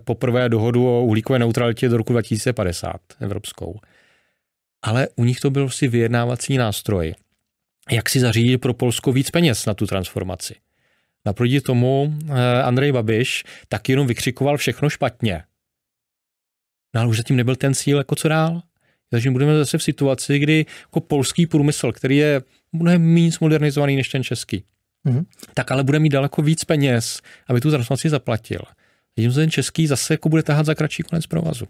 poprvé dohodu o uhlíkové neutralitě do roku 2050 evropskou. Ale u nich to byl vlastně vyjednávací nástroj, jak si zařídit pro Polsko víc peněz na tu transformaci. Naproti tomu eh, Andrej Babiš tak jenom vykřikoval všechno špatně. No ale už zatím nebyl ten cíl, jako co dál. Takže budeme zase v situaci, kdy jako polský průmysl, který je mnohem méně modernizovaný než ten český, mm-hmm. tak ale bude mít daleko víc peněz, aby tu transformaci zaplatil. že ten český zase jako bude tahat za kratší konec provazu.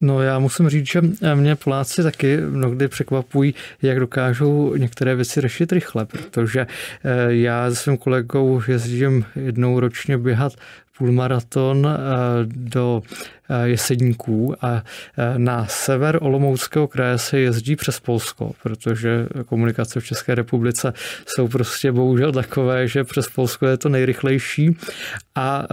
No já musím říct, že mě Poláci taky mnohdy překvapují, jak dokážou některé věci řešit rychle, protože eh, já se svým kolegou jezdím jednou ročně běhat půlmaraton eh, do eh, jeseníků a na sever Olomouckého kraje se jezdí přes Polsko, protože komunikace v České republice jsou prostě bohužel takové, že přes Polsko je to nejrychlejší a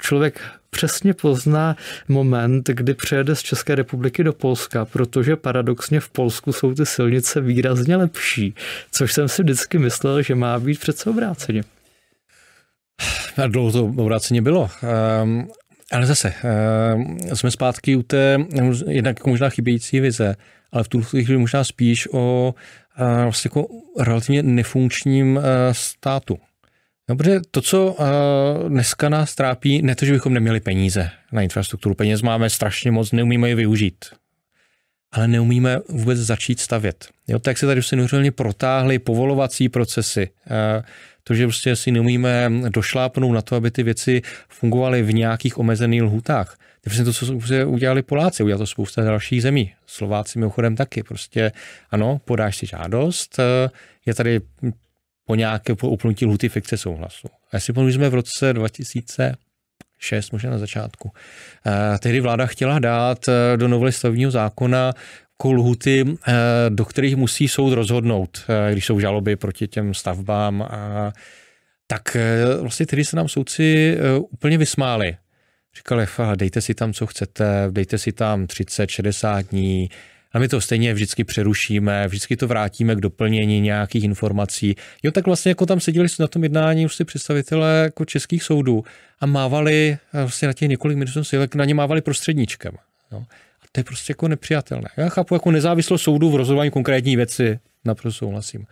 člověk přesně pozná moment, kdy přejede z České republiky do Polska, protože paradoxně v Polsku jsou ty silnice výrazně lepší, což jsem si vždycky myslel, že má být přece obráceně. A dlouho to obráceně bylo. Um, ale zase, ehm, jsme zpátky u té jednak jako možná chybějící vize, ale v tu chvíli možná spíš o uh, vlastně jako relativně nefunkčním uh, státu No, protože to, co uh, dneska nás trápí, ne to, že bychom neměli peníze na infrastrukturu. Peněz máme strašně moc, neumíme je využít. Ale neumíme vůbec začít stavět. Jo, tak se tady prostě neuvěřitelně protáhly povolovací procesy. Uh, to, že prostě si neumíme došlápnout na to, aby ty věci fungovaly v nějakých omezených lhutách. To je to, co udělali Poláci, udělali to spousta dalších zemí. Slováci mimochodem taky. Prostě ano, podáš si žádost, eh, je tady po nějaké po uplnutí lhuty fikce souhlasu. A jestli pomůžeme jsme v roce 2006, možná na začátku. Eh, tehdy vláda chtěla dát eh, do novely stavního zákona lhuty, eh, do kterých musí soud rozhodnout, eh, když jsou žaloby proti těm stavbám. A, tak eh, vlastně tehdy se nám soudci eh, úplně vysmáli. Říkali, dejte si tam, co chcete, dejte si tam 30, 60 dní, a my to stejně vždycky přerušíme, vždycky to vrátíme k doplnění nějakých informací. Jo, tak vlastně jako tam seděli na tom jednání už si představitelé jako českých soudů a mávali eh, vlastně na těch několik minut jsem si na ně mávali prostředníčkem. Jo. No. A to je prostě jako nepřijatelné. Já chápu jako nezávislost soudu v rozhodování konkrétní věci, naprosto souhlasím.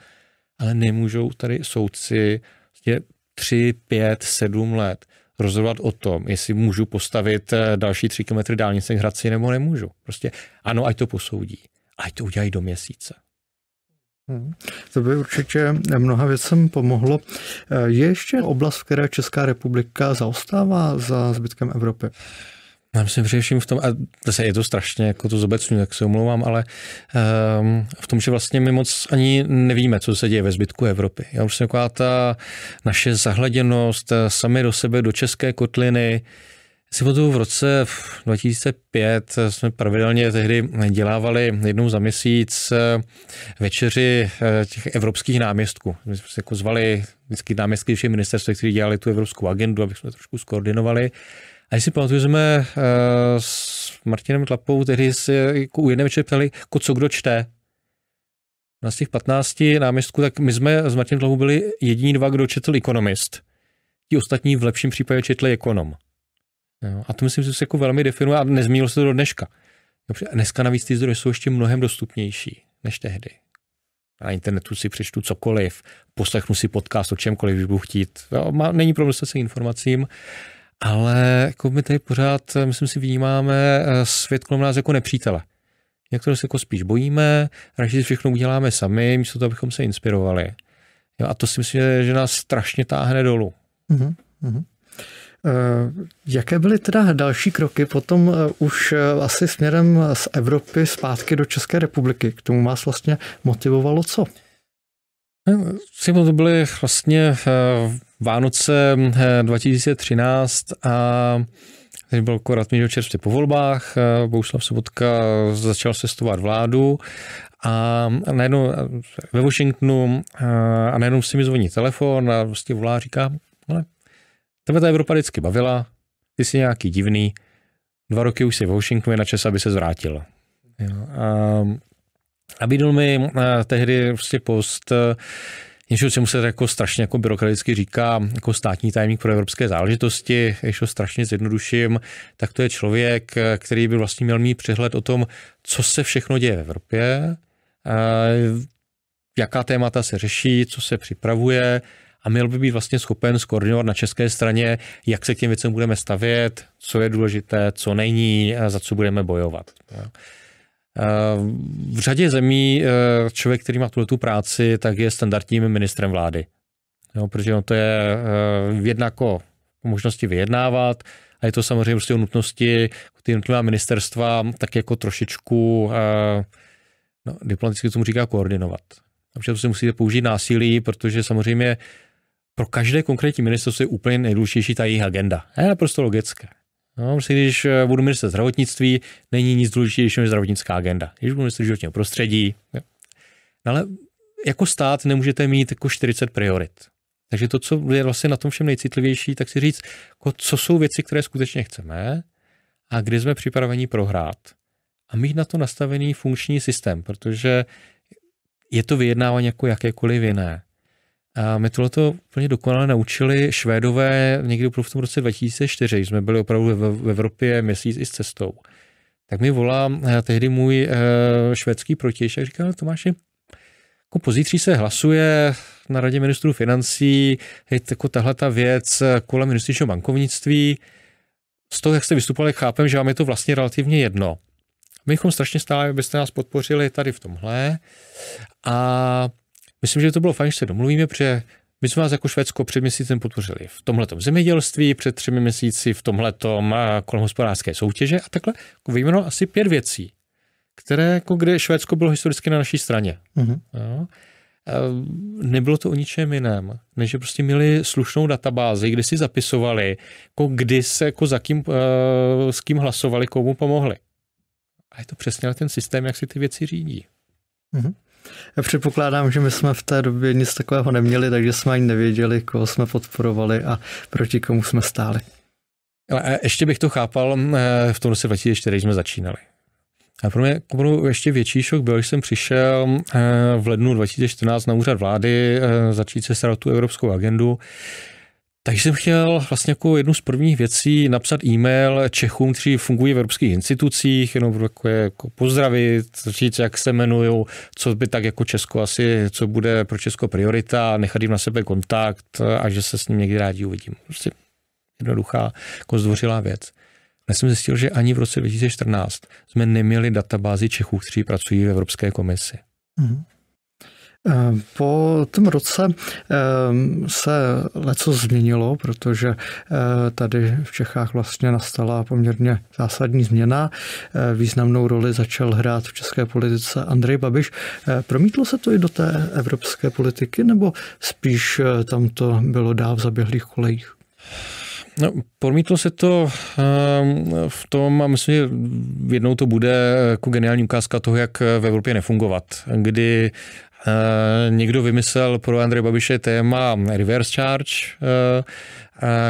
Ale nemůžou tady soudci vlastně 3, 5, 7 let rozhodovat o tom, jestli můžu postavit eh, další tři kilometry dálnice k Hradci nebo nemůžu. Prostě ano, ať to posoudí. Ať to udělají do měsíce. Hmm. To by určitě mnoha věcem pomohlo. Eh, je ještě oblast, v které Česká republika zaostává za zbytkem Evropy? Já myslím především v tom, a zase je to strašně, jako to zobecňu, tak se omlouvám, ale um, v tom, že vlastně my moc ani nevíme, co se děje ve zbytku Evropy. Já myslím, taková ta naše zahleděnost eh, sami do sebe, do české kotliny, si pamatuju v roce 2005 eh, jsme pravidelně tehdy dělávali jednou za měsíc eh, večeři těch evropských náměstků. My jsme se jako zvali vždycky náměstky všech ministerstv, kteří dělali tu evropskou agendu, abychom jsme trošku skoordinovali. A když si pamatuju, jsme eh, s Martinem Tlapou tehdy si jako u jedné večer ptali, jako co kdo čte. Na z těch 15 náměstků, tak my jsme s Martinem Tlapou byli jediní dva, kdo četl ekonomist. Ti ostatní v lepším případě četli ekonom. Jo, a to myslím, že se jako velmi definuje a nezmínilo se to do dneška. Dobře, dneska navíc ty zdroje jsou ještě mnohem dostupnější než tehdy. Na internetu si přečtu cokoliv, poslechnu si podcast o čemkoliv, když budu chtít. Jo, má, není problém se informacím. Uh, ale jako my tady pořád, eh, myslím si, vnímáme eh, svět kolem nás jako nepřítele. Jak to se jako spíš bojíme, radši si všechno uděláme sami, místo toho, abychom se inspirovali. Jo, a to si myslím, že nás strašně táhne dolů. Mm-hmm. Uh-huh. Uh, jaké byly teda další kroky potom uh, už uh, asi směrem z Evropy zpátky do České republiky? K tomu vás vlastně motivovalo co? Přímo to byly vlastně eh, Vánoce 2013 eh, a teď byl akorát měl čerstvě po volbách, eh, Bouslav Sobotka začal sestovat vládu a najednou ve Washingtonu a najednou si mi zvoní telefon a vlastně volá říká, ale tebe ta Evropa vždycky bavila, ty jsi nějaký divný, dva roky už jsi ve Washingtonu, je na čas, aby se zvrátil. Jo, a a mi eh, tehdy prostě post eh, něčeho, čemu se jako strašně jako byrokraticky říká jako státní tajemník pro evropské záležitosti, když ho strašně zjednoduším, tak to je člověk, eh, který by vlastně měl mít přehled o tom, co se všechno děje v Evropě, jaká témata se řeší, co se připravuje a měl by být vlastně schopen skoordinovat na české straně, jak se k těm věcem budeme stavět, co je důležité, co není, za co budeme bojovat. V řadě zemí eh, člověk, který má tuhle tu práci, tak je standardním ministrem vlády. Jo, protože on to je eh, jednako jako možnosti vyjednávat a je to samozřejmě prostě o nutnosti ty jednotlivá ministerstva tak jako trošičku eh, no, diplomaticky tomu říká koordinovat. Takže to si musíte použít násilí, protože samozřejmě pro každé konkrétní ministerstvo je úplně nejdůležitější ta jejich agenda. Je naprosto logické. No, prostě když eh, budu minister zdravotnictví, není nic důležitějšího než zdravotnická agenda. Když budu minister životního prostředí, jo. no, ale jako stát nemůžete mít jako 40 priorit. Takže to, co je vlastně na tom všem nejcitlivější, tak si říct, jako co jsou věci, které skutečně chceme a kdy jsme připraveni prohrát. A mít na to nastavený funkční systém, protože je to vyjednávání jako jakékoliv jiné. A my tohle to úplně dokonale naučili Švédové někdy v tom roce 2004, jsme byli opravdu v Evropě měsíc i s cestou. Tak mi volá eh, tehdy můj eh, švédský protějšek a říká, no, Tomáši, jako pozítří se hlasuje na radě ministrů financí, hej, jako tahle ta věc kolem ministrního bankovnictví. Z toho, jak jste vystupovali, chápem, že vám je to vlastně relativně jedno. My bychom strašně stáli, abyste nás podpořili tady v tomhle. A myslím, že to bylo fajn, že se domluvíme, protože my jsme vás jako Švédsko před měsícem podpořili v tomhle zemědělství, před třemi měsíci v tomhle kolem hospodářské soutěže a takhle. Jako vyjmenoval asi pět věcí, které, jako kde Švédsko bylo historicky na naší straně. Mm-hmm. Jo. Nebylo to o ničem jiném, než že prostě měli slušnou databázi, kde si zapisovali, jako kdy se jako za kým, eh, s kým hlasovali, komu pomohli. A je to přesně ten systém, jak si ty věci řídí. Mm-hmm. Já předpokládám, že my jsme v té době nic takového neměli, takže jsme ani nevěděli, koho jsme podporovali a proti komu jsme stáli. Ale eh, ještě bych to chápal mm, eh, v tom roce 2004, jsme začínali. A pro mě ještě větší šok byl, když jsem přišel eh, v lednu 2014 na úřad vlády začít se starat tu evropskou agendu. Takže jsem chtěl vlastně jako jednu z prvních věcí napsat e-mail Čechům, kteří fungují v evropských institucích, jenom jako, je, jako pozdravit, říct, jak se jmenují, co by tak jako Česko asi, co bude pro Česko priorita, nechat jim na sebe kontakt a že se s ním někdy rádi uvidím. Prostě jednoduchá, jako zdvořilá věc. Já jsem zjistil, že ani v roce 2014 jsme neměli databázi Čechů, kteří pracují v Evropské komisi. Mm-hmm. Eh, po tom roce ehm, se leco změnilo, protože eh, tady v Čechách vlastně nastala poměrně zásadní změna. Eh, významnou roli začal hrát v české politice Andrej Babiš. Promítlo se to i do té evropské politiky, nebo spíš tam to bylo dál v zaběhlých kolejích? No, promítlo se to ehm, v tom, a myslím, že jednou to bude jako geniální ukázka toho, jak v Evropě nefungovat, kdy Eh, někdo vymyslel pro Andreje Babiše téma reverse charge, eh,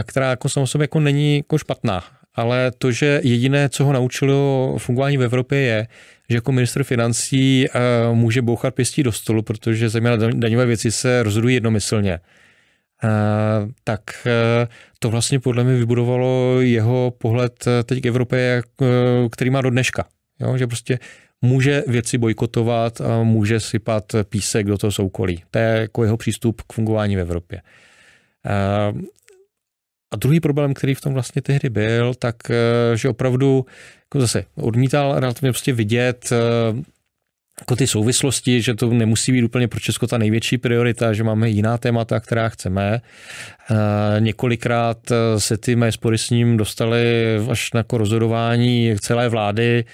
která jako samozřejmě jako není jako špatná, ale to, že jediné, co ho naučilo fungování v Evropě je, že jako minister financí eh, může bouchat pěstí do stolu, protože zejména daňové věci se rozhodují jednomyslně. Uh, tak uh, to vlastně podle mě vybudovalo jeho pohled teď k Evropě, jak, uh, který má do dneška. Jo? Že prostě může věci bojkotovat a může sypat písek do toho soukolí. To je jako jeho přístup k fungování v Evropě. A druhý problém, který v tom vlastně tehdy byl, tak eh, že opravdu jako zase odmítal relativně prostě vidět eh, jako ty souvislosti, že to nemusí být úplně pro Česko ta největší priorita, že máme jiná témata, která chceme. Eh, několikrát se ty mé spory s ním dostaly až na jako rozhodování celé vlády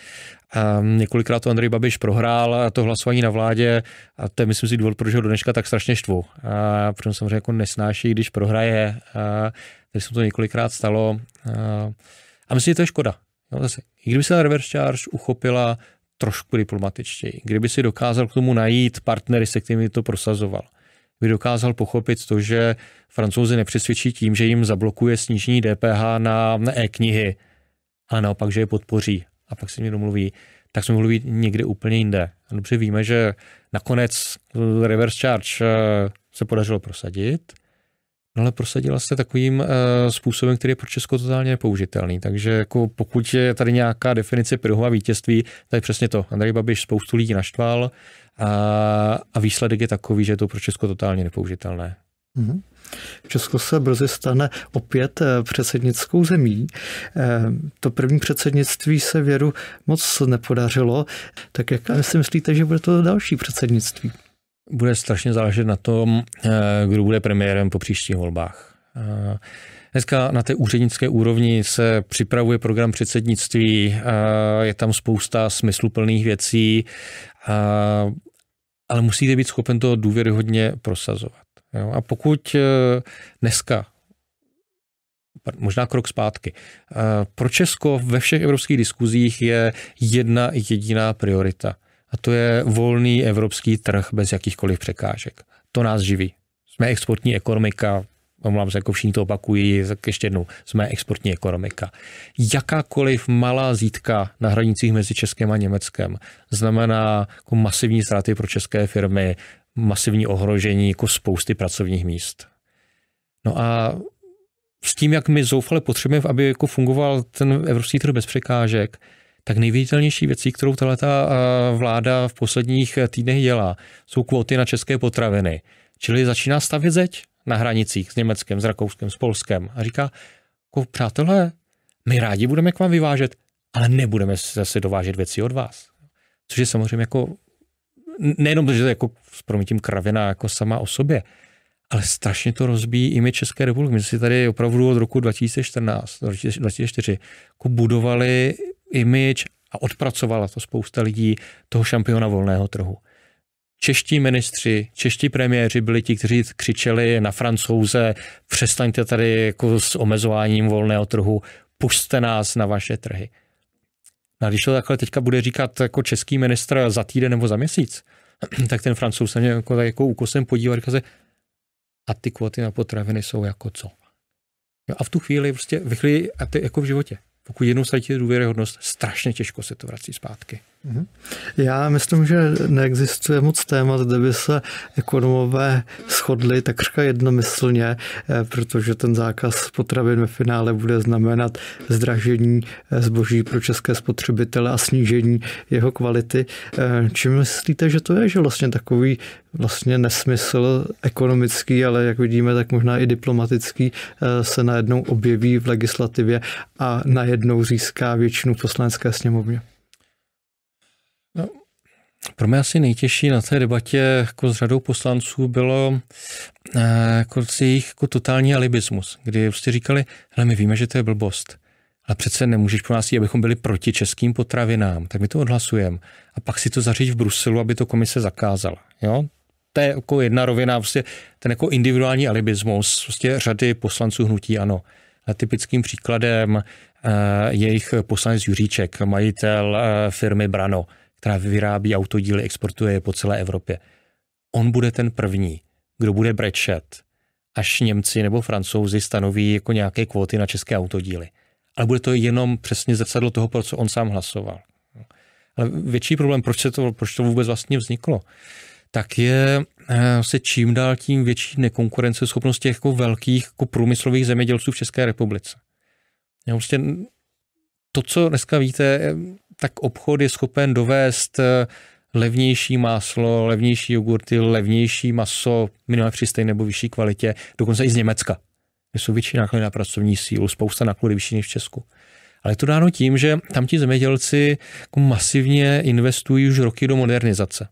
Ehm, několikrát to Andrej Babiš prohrál a to hlasování na vládě a to je, myslím si, důvod, proč ho dneška tak strašně štvu. A protože samozřejmě jako nesnáší, když prohraje. A, takže se to několikrát stalo. A, a myslím, že to je škoda. No, zase, I kdyby se ta reverse charge uchopila trošku diplomatičtěji, kdyby si dokázal k tomu najít partnery, se kterými to prosazoval, by dokázal pochopit to, že francouzi nepřesvědčí tím, že jim zablokuje snížení DPH na e-knihy, ale naopak, že je podpoří a pak se někdo domluví, tak jsme mluví někde úplně jinde. A dobře víme, že nakonec reverse charge eh, se podařilo prosadit, no ale prosadila se takovým eh, způsobem, který je pro Česko totálně nepoužitelný. Takže jako pokud je tady nějaká definice Pirhova vítězství, tak přesně to. Andrej Babiš spoustu lidí naštval a, a výsledek je takový, že je to pro Česko totálně nepoužitelné. Mm-hmm. Česko se brzy stane opět eh, předsednickou zemí. Eh, to první předsednictví se věru moc nepodařilo. Tak jak eh, si myslíte, že bude to další předsednictví? Bude strašně záležet na tom, kdo bude premiérem po příštích volbách. Dneska na té úřednické úrovni se připravuje program předsednictví, je tam spousta smysluplných věcí, ale musíte být schopen to důvěryhodně prosazovat. Jo? A pokud eh, dneska možná krok zpátky. Eh, pro Česko ve všech evropských diskuzích je jedna jediná priorita. A to je volný evropský trh bez jakýchkoliv překážek. To nás živí. Jsme exportní ekonomika, omlám se, jako všichni to opakují, tak ještě jednou, jsme exportní ekonomika. Jakákoliv malá zítka na hranicích mezi Českem a Německem znamená jako masivní ztráty pro české firmy, masivní ohrožení jako spousty pracovních míst. No a s tím, jak my zoufale potřebujeme, aby jako fungoval ten evropský trh bez překážek, tak nejviditelnější věcí, kterou tahle eh, vláda v posledních týdnech dělá, jsou kvóty na české potraviny. Čili začíná stavět zeď na hranicích s Německem, s Rakouskem, s Polskem a říká, jako přátelé, my rádi budeme k vám vyvážet, ale nebudeme zase dovážet věci od vás. Což je samozřejmě jako nejenom to, že to je jako s promětím kravina jako sama o sobě, ale strašně to rozbíjí i my České republiky. My jsme si tady opravdu od roku 2014, 2004, jako budovali image a odpracovala to spousta lidí toho šampiona volného trhu. Čeští ministři, čeští premiéři byli ti, kteří křičeli na francouze, přestaňte tady jako s omezováním volného trhu, puste nás na vaše trhy a když to takhle teďka bude říkat jako český ministr za týden nebo za měsíc, tak ten francouz se mě jako, tak jako úkosem podíval a a ty kvoty na potraviny jsou jako co? No a v tu chvíli prostě vychlí, a ty jako v životě. Pokud jednou ztratíte důvěryhodnost, strašně těžko se to vrací zpátky. Mhm. Já myslím, že neexistuje moc témat, kde by se ekonomové shodli takřka jednomyslně, eh, protože ten zákaz potravin ve finále bude znamenat zdražení eh, zboží pro české spotřebitele a snížení jeho kvality. Eh, čím myslíte, že to je, že vlastně takový vlastně nesmysl ekonomický, ale jak vidíme, tak možná i diplomatický se najednou objeví v legislativě a najednou získá většinu poslanecké sněmovně? Pro mě asi nejtěžší na té debatě jako s řadou poslanců bylo eh, jako jejich jako totální alibismus, kdy prostě říkali, hele, my víme, že to je blbost, ale přece nemůžeš po nás jít, abychom byli proti českým potravinám, tak my to odhlasujeme. A pak si to zařídit v Bruselu, aby to komise zakázala. Jo? To je jako jedna rovina, prostě ten jako individuální alibismus prostě řady poslanců hnutí ano. A typickým příkladem eh, jejich poslanec Juříček, majitel eh, firmy Brano která vyrábí autodíly, exportuje je po celé Evropě. On bude ten první, kdo bude brečet, až Němci nebo Francouzi stanoví jako nějaké kvóty na české autodíly. Ale bude to jenom přesně zrcadlo toho, pro co on sám hlasoval. Ale větší problém, proč, se to, proč to vůbec vlastně vzniklo, tak je eh, se čím dál tím větší nekonkurenceschopnost těch jako velkých jako průmyslových zemědělců v České republice. Já prostě to, co dneska víte, eh, tak obchod je schopen dovést eh, levnější máslo, levnější jogurty, levnější maso, minimálně při stejné nebo vyšší kvalitě, dokonce i z Německa. jsou větší náklady na pracovní sílu, spousta nákladů vyšší než v Česku. Ale je to dáno tím, že tam ti zemědělci jako masivně investují už roky do modernizace.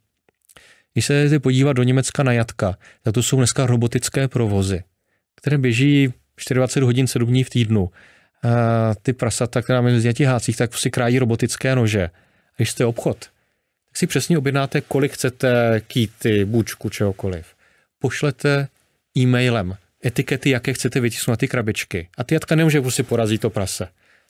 Když se jdete podívat do Německa na jatka, tak to jsou dneska robotické provozy, které běží 24 hodin 7 dní v týdnu Eh, ty prasata, která mezi jatěhácích, tak si krájí robotické nože. A když jste obchod, tak si přesně objednáte, kolik chcete kýty, bučku, čehokoliv. Pošlete e-mailem etikety, jaké chcete vytisknout na ty krabičky. A ty jatka nemůže, prostě porazí to prase.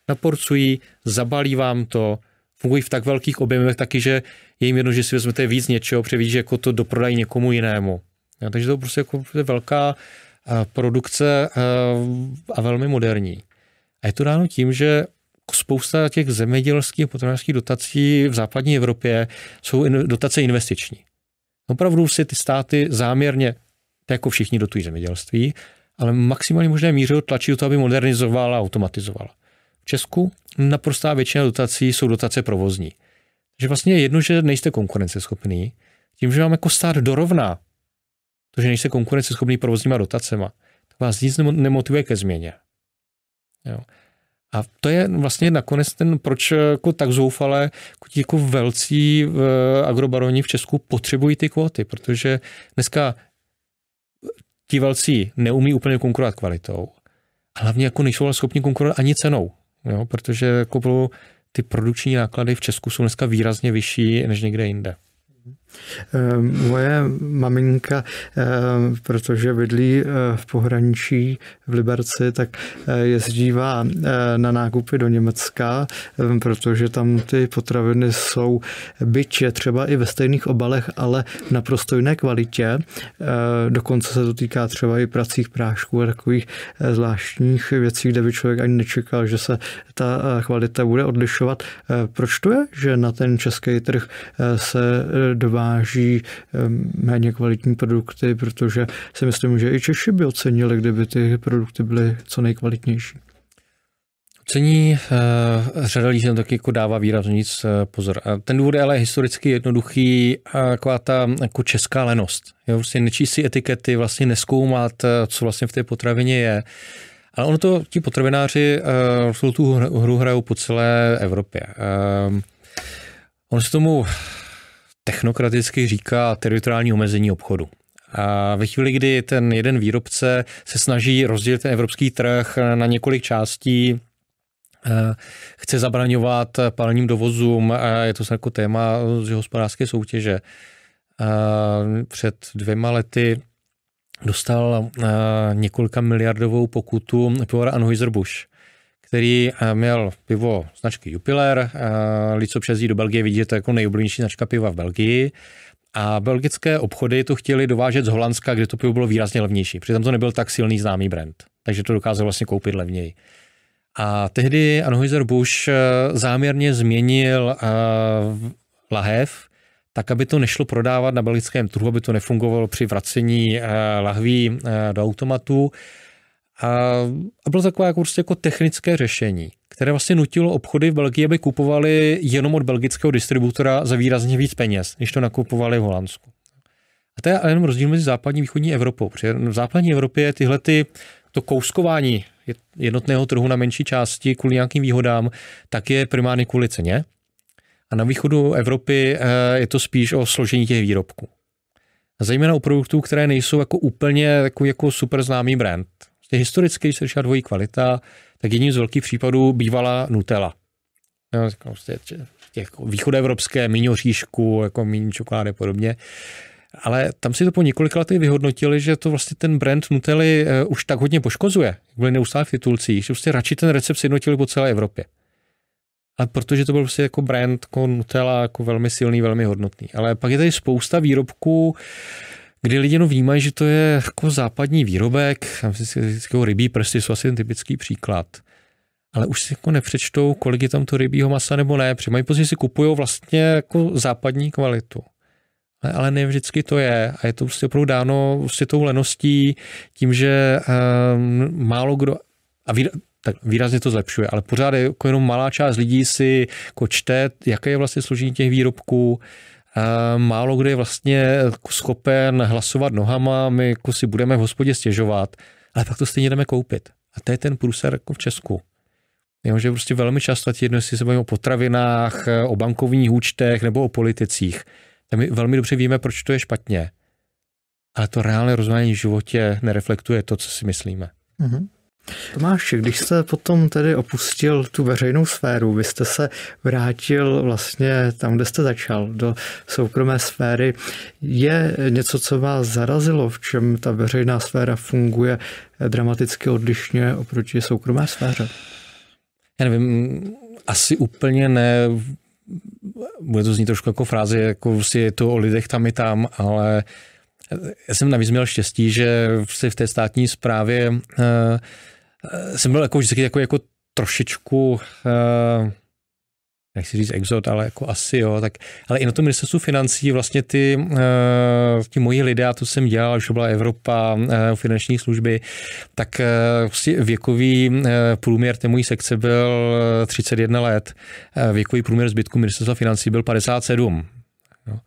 Naporcují, zabalí vám to, fungují v tak velkých objemech taky, že je jim jedno, že si vezmete víc něčeho, protože že jako to doprodají někomu jinému. Ja, takže to prostě jako velká eh, produkce eh, a velmi moderní. A je to dáno tím, že spousta těch zemědělských a potravinářských dotací v západní Evropě jsou in, dotace investiční. Opravdu si ty státy záměrně, tak jako všichni dotují zemědělství, ale maximálně možné míře tlačí do toho, aby modernizovala a automatizovala. V Česku naprostá většina dotací jsou dotace provozní. Takže vlastně jedno, že nejste konkurenceschopný, tím, že vám jako stát dorovná to, že nejste konkurenceschopný provozníma dotacema, tak vás nic nemotivuje ke změně. Jo. A to je vlastně nakonec ten, proč eh, jako tak zoufale ti jako velcí eh, agrobaroni v Česku potřebují ty kvóty, protože dneska eh, ti velcí neumí úplně konkurovat kvalitou. A hlavně jako nejsou schopni konkurovat ani cenou, jo, protože jako ty produkční náklady v Česku jsou dneska výrazně vyšší než někde jinde. Eh, moje maminka, eh, protože bydlí eh, v pohraničí v Liberci, tak jezdívá na nákupy do Německa, protože tam ty potraviny jsou, byť je třeba i ve stejných obalech, ale na naprosto jiné kvalitě. Dokonce se to týká třeba i pracích prášků a takových zvláštních věcí, kde by člověk ani nečekal, že se ta kvalita bude odlišovat. Proč to je, že na ten český trh se dová vyváží eh, méně kvalitní produkty, protože si myslím, že i Češi by ocenili, kdyby ty produkty byly co nejkvalitnější. Cení eh, řada lidí tak taky jako dává výrazně nic eh, pozor. A ten důvod je ale historicky jednoduchý, taková ta jako česká lenost. Jo, prostě nečíst si etikety, vlastně neskoumat, co vlastně v té potravině je. Ale ono to, ti potravináři uh, tu hru hrajou po celé Evropě. Uh, se tomu technokraticky říká teritoriální omezení obchodu. A ve chvíli, kdy ten jeden výrobce se snaží rozdělit ten evropský trh na několik částí, eh, chce zabraňovat palným dovozům, a je to jako téma z hospodářské soutěže. Eh, před dvěma lety dostal eh, několika miliardovou pokutu Pivora Anheuser-Busch který eh, měl pivo značky Jupiler. Eh, Lidi, co přijezdí do Belgie, vidí, že to je jako nejoblíbenější značka piva v Belgii. A belgické obchody to chtěli dovážet z Holandska, kde to pivo bylo výrazně levnější. Přitom to nebyl tak silný známý brand, takže to dokázal vlastně koupit levněji. A tehdy Anheuser Busch eh, záměrně změnil uh, lahev, tak aby to nešlo prodávat na belgickém trhu, aby to nefungovalo při vracení uh, lahví uh, do automatu, a, a bylo takové jako, prostě jako technické řešení, které vlastně nutilo obchody v Belgii, aby kupovali jenom od belgického distributora za výrazně víc peněz, než to nakupovali v Holandsku. A to je jenom rozdíl mezi západní a východní Evropou. Protože v západní Evropě tyhle ty, to kouskování jednotného trhu na menší části kvůli nějakým výhodám, tak je primárně kvůli ceně. A na východu Evropy eh, je to spíš o složení těch výrobků. A zejména u produktů, které nejsou jako úplně jako, jako super známý brand. Prostě historicky, když se řešila dvojí kvalita, tak jedním z velkých případů bývala Nutella. jako prostě východoevropské, míň oříšku, jako míň čokolády a podobně. Ale tam si to po několika letech vyhodnotili, že to vlastně ten brand Nutelly eh, už tak hodně poškozuje, jak byly neustále v titulcích, že prostě radši ten recept sjednotili po celé Evropě. A protože to byl prostě jako brand jako Nutella jako velmi silný, velmi hodnotný. Ale pak je tady spousta výrobků, kdy lidi jenom vnímají, že to je jako západní výrobek, rybí prsty jsou asi ten typický příklad. Ale už si jako nepřečtou, kolik je tam to rybího masa nebo ne, protože mají pocit, že si kupují vlastně jako západní kvalitu. Ale, ne vždycky to je a je to prostě opravdu dáno prostě tou leností, tím, že um, málo kdo, a výra, tak výrazně to zlepšuje, ale pořád je jako jenom malá část lidí si kočte, jako jaké je vlastně složení těch výrobků, Eh, málo kdy je vlastně schopen hlasovat nohama, my jako si budeme v hospodě stěžovat, ale pak to stejně jdeme koupit. A to je ten průser jako v Česku. Jo, že prostě velmi často, ať jedno, jestli se bavíme o potravinách, eh, o bankovních účtech nebo o politicích, tak my velmi dobře víme, proč to je špatně. Ale to reálné rozhodování v životě nereflektuje to, co si myslíme. Mm-hmm. Tomáš, když jste potom tedy opustil tu veřejnou sféru, vy jste se vrátil vlastně tam, kde jste začal, do soukromé sféry. Je něco, co vás zarazilo, v čem ta veřejná sféra funguje dramaticky odlišně oproti soukromé sféře? Já nevím, asi úplně ne bude to znít trošku jako fráze, jako si je to o lidech tam i tam, ale já jsem navíc měl štěstí, že si v té státní správě uh, Eh, jsem byl jako vždycky jako, jako trošičku, uh, jak si říct, exot, ale jako asi jo, tak, ale i na tom ministerstvu financí vlastně ty, uh, eh, ty moji lidé, a to jsem dělal, už to byla Evropa, uh, finanční služby, tak uh, vlastně věkový uh, průměr té mojí sekce byl 31 let, uh, věkový průměr zbytku ministerstva financí byl 57. Jo.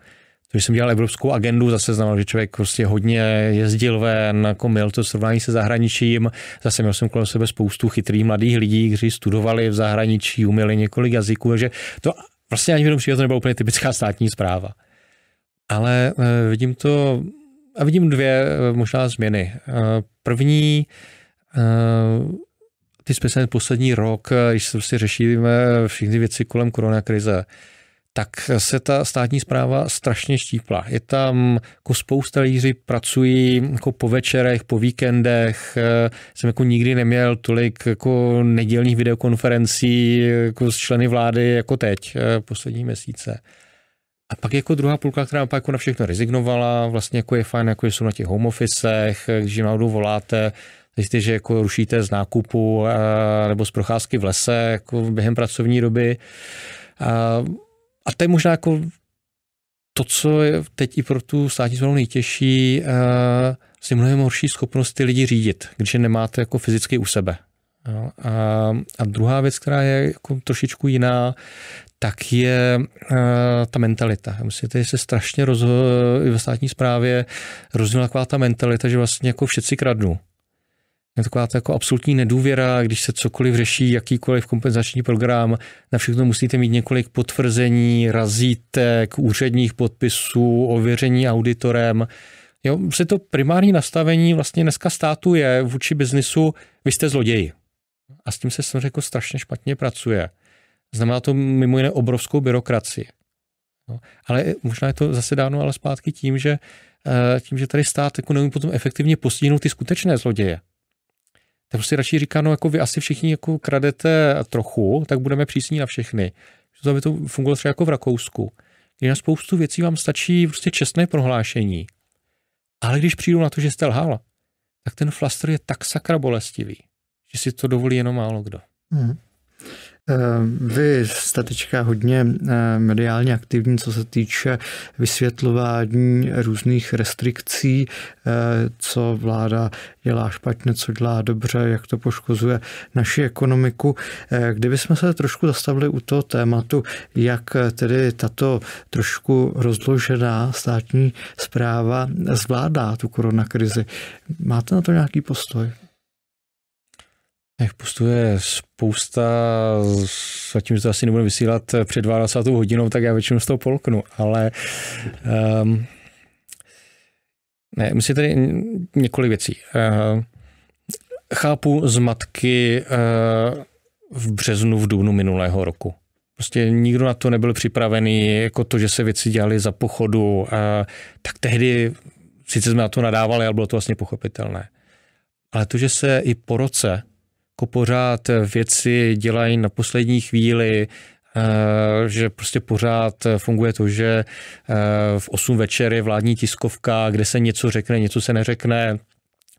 Když jsem dělal evropskou agendu, zase znamenalo, že člověk prostě hodně jezdil ven, jako měl to srovnání se zahraničím. Zase měl jsem kolem sebe spoustu chytrých mladých lidí, kteří studovali v zahraničí, uměli několik jazyků, takže to vlastně ani v jednom případě to nebyla úplně typická státní zpráva. Ale eh, vidím to a vidím dvě eh, možná změny. Eh, první, ty speciálně poslední rok, když se prostě řešíme všechny věci kolem koronakrize, krize, tak se ta státní zpráva strašně štípla. Je tam jako spousta líři pracují jako po večerech, po víkendech. Eh, jsem jako nikdy neměl tolik jako nedělních videokonferencí jako s členy vlády jako teď, eh, poslední měsíce. A pak jako druhá půlka, která pak jako na všechno rezignovala, vlastně jako je fajn, jako jsou na těch home officech, eh, když jim náhodou voláte, zjistíte, že jako rušíte z nákupu nebo z procházky v lese jako během pracovní doby. A a to je možná jako to, co je teď i pro tu státní zprávu nejtěžší, eh, si mnohem horší schopnost ty lidi řídit, když je nemáte jako fyzicky u sebe. Jo, a, a druhá věc, která je jako trošičku jiná, tak je uh, ta mentalita. Myslím, že se strašně rozho- ve státní správě rozvinula taková ta mentalita, že vlastně jako všetci kradnou je taková ta jako absolutní nedůvěra, když se cokoliv řeší, jakýkoliv kompenzační program, na všechno musíte mít několik potvrzení, razítek, úředních podpisů, ověření auditorem. Jo, se to primární nastavení vlastně dneska státu je vůči biznisu, vy jste zloději. A s tím se samozřejmě jako strašně špatně pracuje. Znamená to mimo jiné obrovskou byrokracii. No, ale možná je to zase dáno ale zpátky tím, že eh, tím, že tady stát jako neumí potom efektivně postihnout ty skutečné zloděje tak prostě radši říká, no jako vy asi všichni jako kradete trochu, tak budeme přísní na všechny. To by to fungovalo třeba jako v Rakousku. Kdy na spoustu věcí vám stačí prostě čestné prohlášení. Ale když přijdu na to, že jste lhal, tak ten flaster je tak sakra bolestivý, že si to dovolí jenom málo kdo. Hmm. Eh, vy jste teďka hodně eh, mediálně aktivní, co se týče vysvětlování různých restrikcí, eh, co vláda dělá špatně, co dělá dobře, jak to poškozuje naši ekonomiku. Kdybychom se trošku zastavili u toho tématu, jak tedy tato trošku rozložená státní zpráva zvládá tu koronakrizi, máte na to nějaký postoj? Jak postuje spousta, zatím to asi nebudu vysílat eh, před 22. hodinou, tak já většinou z toho polknu, ale um, ne, myslím tady několik věcí. Uh, chápu zmatky uh, eh, v březnu, v dubnu minulého roku. Prostě nikdo na to nebyl připravený, jako to, že se věci dělali za pochodu. Uh, tak tehdy, sice jsme na to nadávali, ale bylo to vlastně pochopitelné. Ale to, že se i po roce jako pořád věci dělají na poslední chvíli, eh, že prostě pořád funguje to, že eh, v 8 večer je vládní tiskovka, kde se něco řekne, něco se neřekne,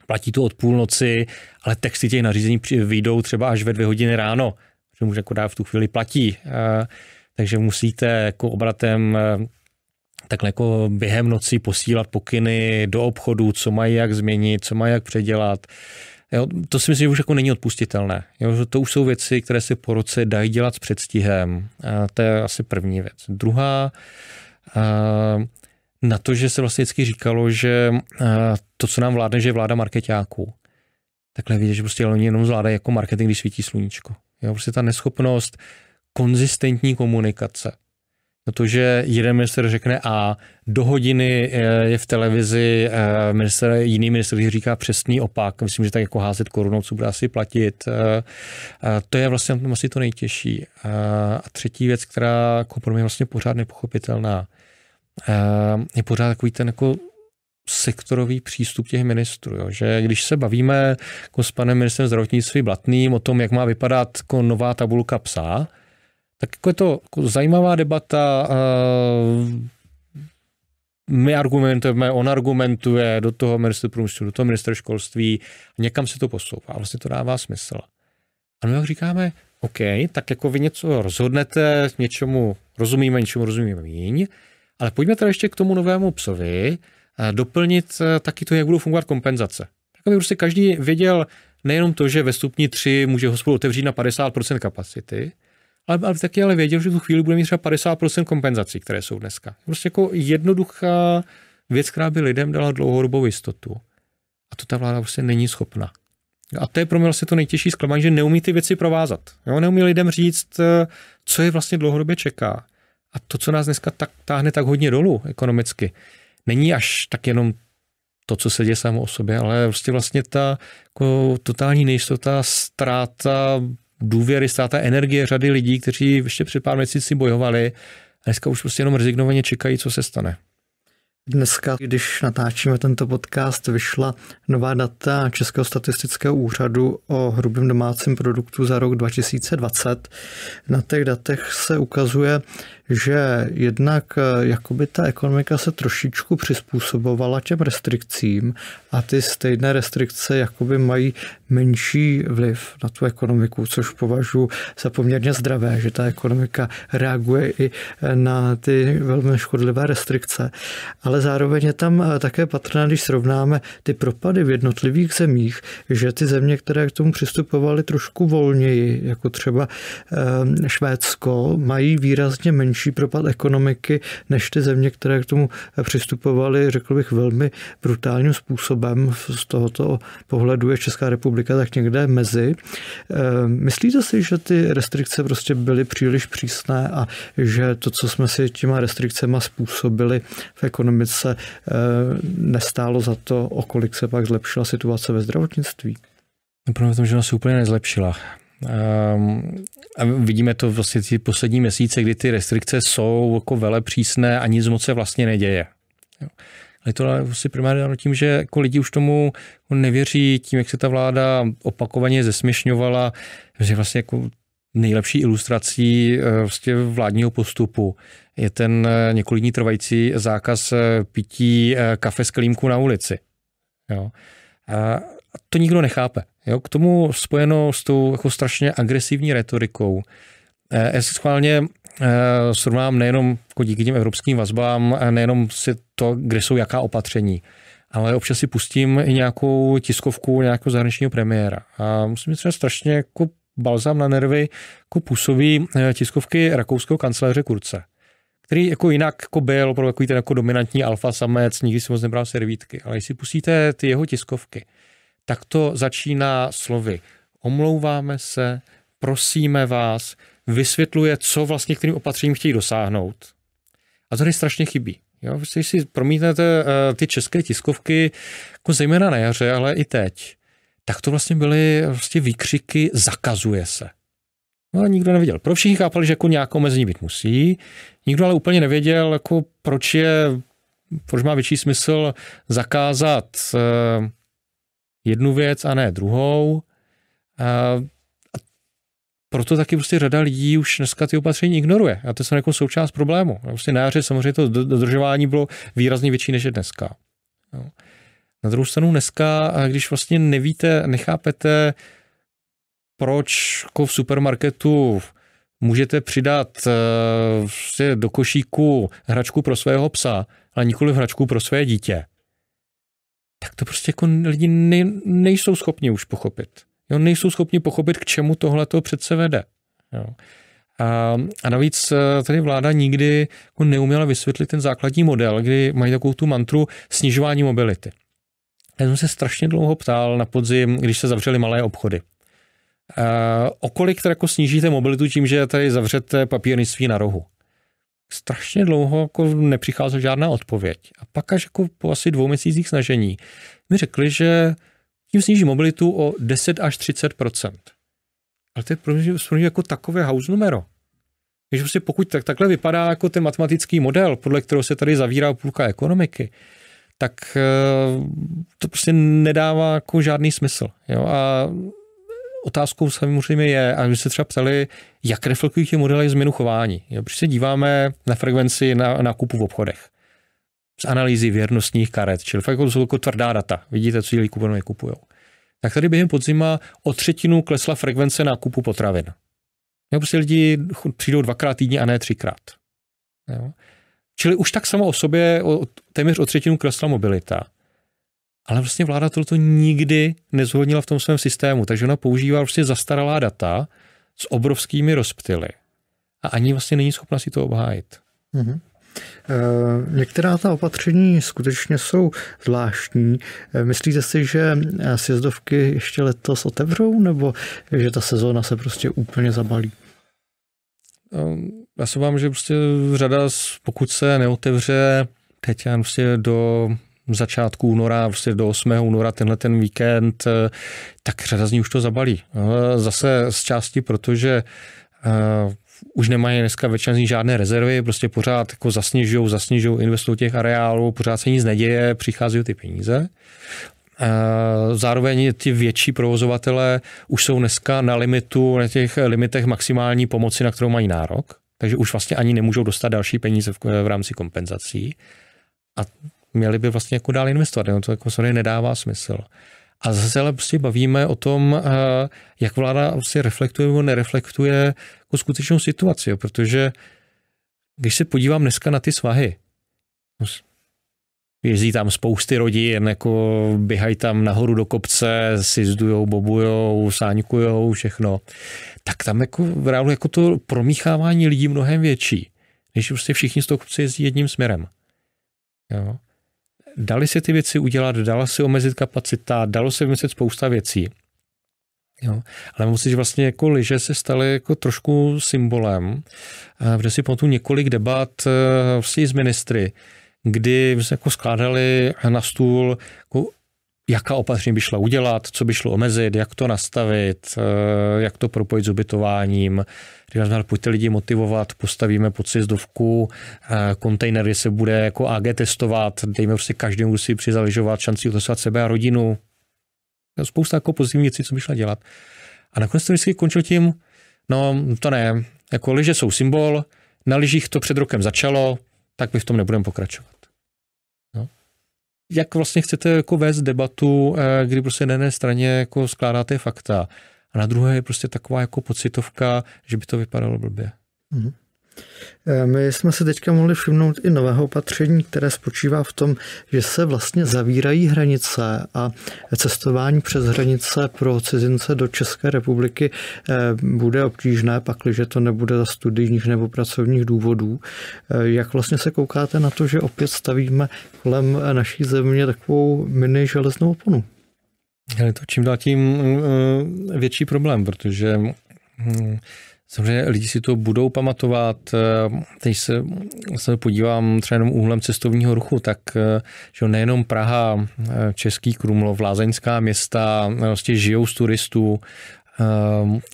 platí to od půlnoci, ale texty těch nařízení vyjdou třeba až ve dvě hodiny ráno, že může jako v tu chvíli platí. Eh, takže musíte jako obratem takhle jako během noci posílat pokyny do obchodu, co mají jak změnit, co mají jak předělat. Jo, to si myslím, že už jako není odpustitelné. Jo, že to už jsou věci, které si po roce dají dělat s předstihem. A to je asi první věc. Druhá, a na to, že se vlastně vždycky říkalo, že to, co nám vládne, že je vláda marketáků. Takhle vidět, že prostě oni jenom zvládají jako marketing, když svítí sluníčko. Jo, prostě ta neschopnost konzistentní komunikace Protože jeden minister řekne A, do hodiny eh, je v televizi eh, minister, jiný minister, který říká přesný opak. Myslím, že tak jako házet korunou, co bude asi platit. Eh, to je vlastně na asi to nejtěžší. A třetí věc, která jako pro mě vlastně pořád nepochopitelná, je pořád takový ten jako sektorový přístup těch ministrů. Jo? Že když se bavíme jako s panem ministrem zdravotnictví Blatným o tom, jak má vypadat jako nová tabulka psa, tak jako je to jako zajímavá debata, eh, my argumentujeme, on argumentuje, do toho minister průmyslu, do toho ministra školství, někam se to posouvá, vlastně to dává smysl. A my jak říkáme, OK, tak jako vy něco rozhodnete, něčemu rozumíme, něčemu rozumíme míň, ale pojďme teda ještě k tomu novému psovi eh, doplnit eh, taky to, jak budou fungovat kompenzace. Tak jako aby prostě každý věděl nejenom to, že ve stupni 3 může hospodu otevřít na 50% kapacity, ale, ale taky ale věděl, že tu chvíli bude mít třeba 50% kompenzací, které jsou dneska. Prostě jako jednoduchá věc, která by lidem dala dlouhodobou jistotu. A to ta vláda prostě není schopna. A to je pro mě vlastně to nejtěžší zklamání, že neumí ty věci provázat. Jo? Neumí lidem říct, eh, co je vlastně dlouhodobě čeká. A to, co nás dneska tak, táhne tak hodně dolů ekonomicky, není až tak jenom to, co se děje samo o sobě, ale prostě vlastně ta jako, totální nejistota, ztráta důvěry, ztráta energie řady lidí, kteří ještě před pár měsíci bojovali a dneska už prostě jenom rezignovaně čekají, co se stane. Dneska, když natáčíme tento podcast, vyšla nová data Českého statistického úřadu o hrubém domácím produktu za rok 2020. Na těch datech se ukazuje, že jednak eh, jakoby ta ekonomika se trošičku přizpůsobovala těm restrikcím a ty stejné restrikce jakoby mají menší vliv na tu ekonomiku, což považuji za poměrně zdravé, že ta ekonomika reaguje i eh, na ty velmi škodlivé restrikce. Ale zároveň je tam eh, také patrné, když srovnáme ty propady v jednotlivých zemích, že ty země, které k tomu přistupovaly trošku volněji, jako třeba Švédsko, mají výrazně menší menší propad ekonomiky než ty země, které k tomu přistupovaly, řekl bych, velmi brutálním způsobem. Z tohoto pohledu je Česká republika tak někde mezi. Eh, myslíte si, že ty restrikce prostě byly příliš přísné a že to, co jsme si těma restrikcemi způsobili v ekonomice, eh, nestálo za to, o kolik se pak zlepšila situace ve zdravotnictví? No, ona se úplně nezlepšila. Ehm, a vidíme to vlastně ty poslední měsíce, kdy ty restrikce jsou jako vele přísné a nic moc se vlastně neděje. Ale to je vlastně primárně dáno tím, že jako lidi už tomu jako nevěří, tím, jak se ta vláda opakovaně zesměšňovala, že vlastně jako nejlepší ilustrací eh, vlastně vládního postupu je ten eh, několik dní trvající zákaz eh, pití kafe z kelímku na ulici. Jo. A a to nikdo nechápe. Jo? K tomu spojeno s tou jako strašně agresivní retorikou. Eh, já si schválně eh, srovnám nejenom jako díky těm evropským vazbám, eh, nejenom si to, kde jsou jaká opatření, ale občas si pustím i nějakou tiskovku nějakého zahraničního premiéra. A musím říct, že strašně jako balzám na nervy jako působí tiskovky rakouského kanceláře Kurce který jako jinak jako byl opravdu jako ten jako dominantní alfa samec, nikdy si moc nebral servítky, ale když si pustíte ty jeho tiskovky, tak to začíná slovy. Omlouváme se, prosíme vás, vysvětluje, co vlastně kterým opatřením chtějí dosáhnout. A to tady strašně chybí. Jo, když si promítnete uh, ty české tiskovky, jako zejména na jaře, ale i teď, tak to vlastně byly vlastně výkřiky zakazuje se. No a nikdo nevěděl. Pro všichni chápali, že jako nějakou omezení být musí, nikdo ale úplně nevěděl, jako proč je, proč má větší smysl zakázat uh, jednu věc a ne druhou. A proto taky prostě řada lidí už dneska ty opatření ignoruje. A to je jako součást problému. Prostě na jaře samozřejmě to dodržování bylo výrazně větší, než je dneska. Na druhou stranu dneska, když vlastně nevíte, nechápete, proč jako v supermarketu můžete přidat eh, prostě do košíku hračku pro svého psa, ale nikoli hračku pro své dítě, tak to prostě jako lidi nej, nejsou schopni už pochopit. Jo, nejsou schopni pochopit, k čemu tohle to přece vede. Jo. A, a navíc eh, tady vláda nikdy jako neuměla vysvětlit ten základní model, kdy mají takovou tu mantru snižování mobility. Já jsem se strašně dlouho ptal na podzim, když se zavřely malé obchody. Uh, o kolik jako snížíte mobilitu tím, že tady zavřete papírnictví na rohu? strašně dlouho jako nepřicházela žádná odpověď. A pak až jako po asi dvou měsících snažení mi řekli, že tím sníží mobilitu o 10 až 30 Ale to je pro mě, pro mě jako takové house numero. Takže prostě pokud tak, takhle vypadá jako ten matematický model, podle kterého se tady zavírá půlka ekonomiky, tak eh, to prostě nedává jako žádný smysl. Jo? A otázkou samozřejmě je, a když se třeba ptali, jak reflektují ty modely změnu chování. Jo, když se díváme na frekvenci na, nákupu v obchodech, z analýzy věrnostních karet, čili fakt jako to jsou jako tvrdá data, vidíte, co lidi kupují, kupují. Tak tady během podzima o třetinu klesla frekvence nákupu potravin. Jo, prostě lidi přijdou dvakrát týdně a ne třikrát. Jo. Čili už tak samo o sobě o, téměř o třetinu klesla mobilita ale vlastně vláda toto nikdy nezhodnila v tom svém systému, takže ona používá vlastně zastaralá data s obrovskými rozptyly a ani vlastně není schopna si to obhájit. Mm-hmm. Některá ta opatření skutečně jsou zvláštní. Eh, myslíte si, že eh, sjezdovky ještě letos otevřou, nebo že ta sezóna se prostě úplně zabalí? Ehm, já se vám, že prostě řada, pokud se neotevře teď prostě do začátku února, vlastně do 8. února tenhle ten víkend, eh, tak řada z nich už to zabalí. Zase z části, protože eh, už nemají dneska nich žádné rezervy, prostě pořád jako zasněžují, zasněžují, investují těch areálů, pořád se nic neděje, přichází ty peníze. Eh, zároveň ty větší provozovatele už jsou dneska na limitu, na těch limitech maximální pomoci, na kterou mají nárok, takže už vlastně ani nemůžou dostat další peníze v, v rámci kompenzací. A měli by vlastně jako dál investovat. No, to jako se nedává smysl. A zase ale prostě bavíme o tom, eh, jak vláda vlastně reflektuje nebo nereflektuje jako skutečnou situaci, jo, protože když se podívám dneska na ty svahy, no, jezdí tam spousty rodin, jako běhají tam nahoru do kopce, sizdujou, bobujou, sáňkujou, všechno, tak tam jako v reálu jako to promíchávání lidí mnohem větší, než prostě všichni z toho kopce jezdí jedním směrem. Jo dali se ty věci udělat, dala se omezit kapacita, dalo se vymyslet spousta věcí. Jo. Ale musíš vlastně jako liže se staly jako trošku symbolem, eh, protože si pamatuju několik debat eh, vlastně s ministry, kdy jako skládali na stůl jako jaká opatření by šla udělat, co by šlo omezit, jak to nastavit, eh, jak to propojit s ubytováním. Říkám, jsme, pojďte lidi motivovat, postavíme pod sjezdovku, eh, kontejnery se bude jako AG testovat, dejme prostě každému, kdo si přizaližovat, šanci otestovat sebe a rodinu. Spousta jako pozitivních věcí, co by šla dělat. A nakonec to vždycky končil tím, no to ne, jako liže jsou symbol, na lyžích to před rokem začalo, tak my v tom nebudeme pokračovat jak vlastně chcete jako vést debatu, eh, kdy prostě na jedné straně jako skládáte fakta a na druhé je prostě taková jako pocitovka, že by to vypadalo blbě. Mm-hmm. Eh, my jsme se teďka mohli všimnout i nového opatření, které spočívá v tom, že se vlastně zavírají hranice a cestování přes hranice pro cizince do České republiky eh, bude obtížné, pakliže to nebude za studijních nebo pracovních důvodů. Eh, jak vlastně se koukáte na to, že opět stavíme kolem naší země takovou mini železnou oponu? Je to čím dál tím větší problém, protože hm, Samozřejmě lidi si to budou pamatovat. Eh, Teď se, se podívám třeba jenom úhlem cestovního ruchu, tak eh, že nejenom Praha, eh, Český Krumlov, Lázeňská města vlastně žijou z turistů.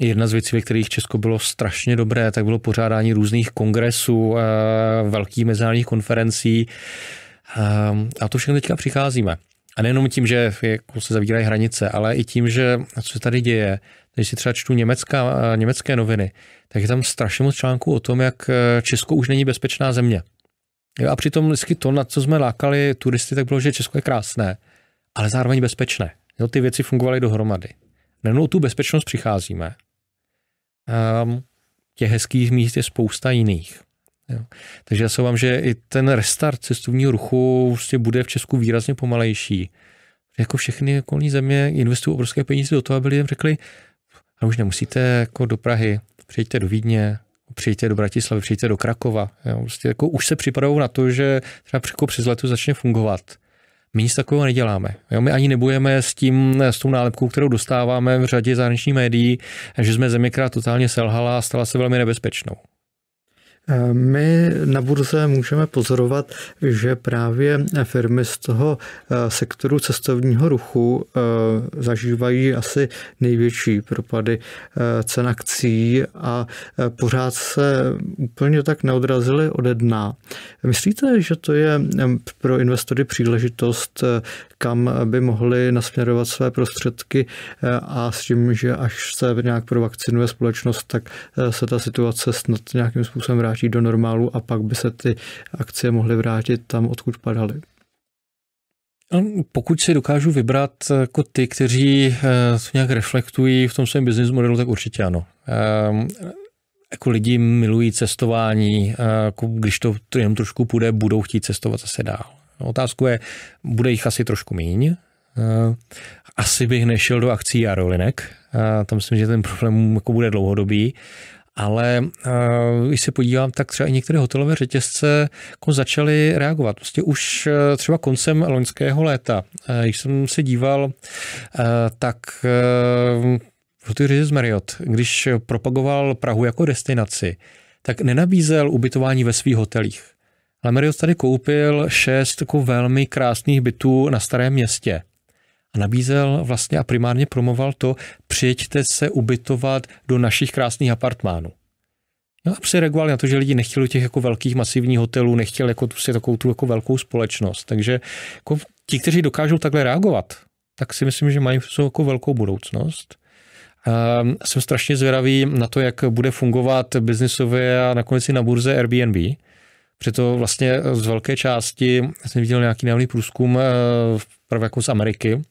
Jedna z věcí, ve kterých Česko bylo strašně dobré, tak bylo pořádání různých kongresů, velkých mezinárodních konferencí. A to všechno teďka přicházíme. A nejenom tím, že jako se zavírají hranice, ale i tím, že co se tady děje, když si třeba čtu německá, německé noviny, tak je tam strašně moc článků o tom, jak eh, Česko už není bezpečná země. Jo, a přitom vždycky to, na co jsme lákali turisty, tak bylo, že Česko je krásné, ale zároveň bezpečné. Jo, ty věci fungovaly dohromady. Nenou tu bezpečnost přicházíme. Um, těch hezkých míst je spousta jiných. Jo. Takže já se vám, že i ten restart cestovního ruchu vlastně bude v Česku výrazně pomalejší. Jako všechny okolní země investují obrovské peníze do toho, aby lidem řekli, no už nemusíte jako do Prahy, přijďte do Vídně, přijďte do Bratislavy, přijďte do Krakova. Jo. Prostě jako už se připravují na to, že třeba překop jako přes letu začne fungovat. My nic takového neděláme. Jo, my ani nebojeme s tím, s tou nálepkou, kterou dostáváme v řadě zahraničních médií, že jsme země, která totálně selhala a stala se velmi nebezpečnou. Eh, my na burze můžeme pozorovat, že právě firmy z toho eh, sektoru cestovního ruchu eh, zažívají asi největší propady cen akcí a pořád se úplně tak neodrazily ode dna. Myslíte, že to je pro investory příležitost, kam by mohli nasměrovat své prostředky a s tím, že až se nějak provakcinuje společnost, tak se ta situace snad nějakým způsobem vrátí? vrátit do normálu a pak by se ty akcie mohly vrátit tam, odkud padaly. Pokud si dokážu vybrat eh, jako ty, kteří eh, to nějak reflektují v tom svém business modelu, tak určitě ano. Ehm, jako lidi milují cestování, eh, jako když to jenom trošku půjde, budou chtít cestovat zase dál. No, otázku je, bude jich asi trošku míň. asi bych nešel do akcí Jarolinek, ehm, tam myslím, že ten problém jako bude dlouhodobý, ale eh, když se podívám, tak třeba i některé hotelové řetězce jako začaly reagovat. Prostě už eh, třeba koncem loňského léta, eh, když jsem se díval, tak Hotel Rizis Marriott, když propagoval Prahu jako destinaci, tak nenabízel ubytování ve svých hotelích. Ale Marriott tady koupil šest jako velmi krásných bytů na starém městě a nabízel vlastně a primárně promoval to, přijďte se ubytovat do našich krásných apartmánů. No a přireagovali na to, že lidi nechtěli těch jako velkých masivních hotelů, nechtěli jako tu, si takovou tu jako velkou společnost. Takže jako ti, kteří dokážou takhle reagovat, tak si myslím, že mají svou jako velkou budoucnost. Um, jsem strašně zvědavý na to, jak bude fungovat biznisově a nakonec i na burze Airbnb. Proto vlastně z velké části jsem viděl nějaký nedávný průzkum ehm, právě jako z Ameriky,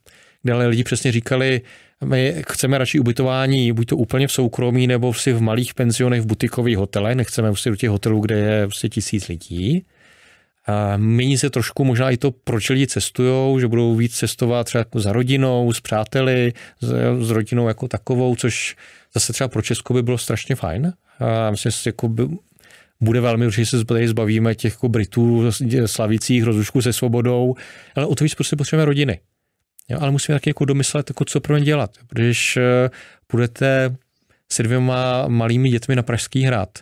kde ale lidi přesně říkali, my chceme radši ubytování, buď to úplně v soukromí, nebo si v malých penzionech, v butikových hotelech, nechceme prostě do těch hotelů, kde je prostě tisíc lidí. A mění se trošku možná i to, proč lidi cestují, že budou víc cestovat třeba jako za rodinou, s přáteli, s, s rodinou jako takovou, což zase třeba pro Česko by bylo strašně fajn. A myslím, že jako by, bude velmi určitě se tady zbavíme těch jako Britů slavících rozlušku se svobodou, ale o to víc prostě potřebujeme rodiny. Jo, ale musíme taky jako domyslet, jako co pro ně dělat. Když eh, půjdete s dvěma malými dětmi na Pražský hrad,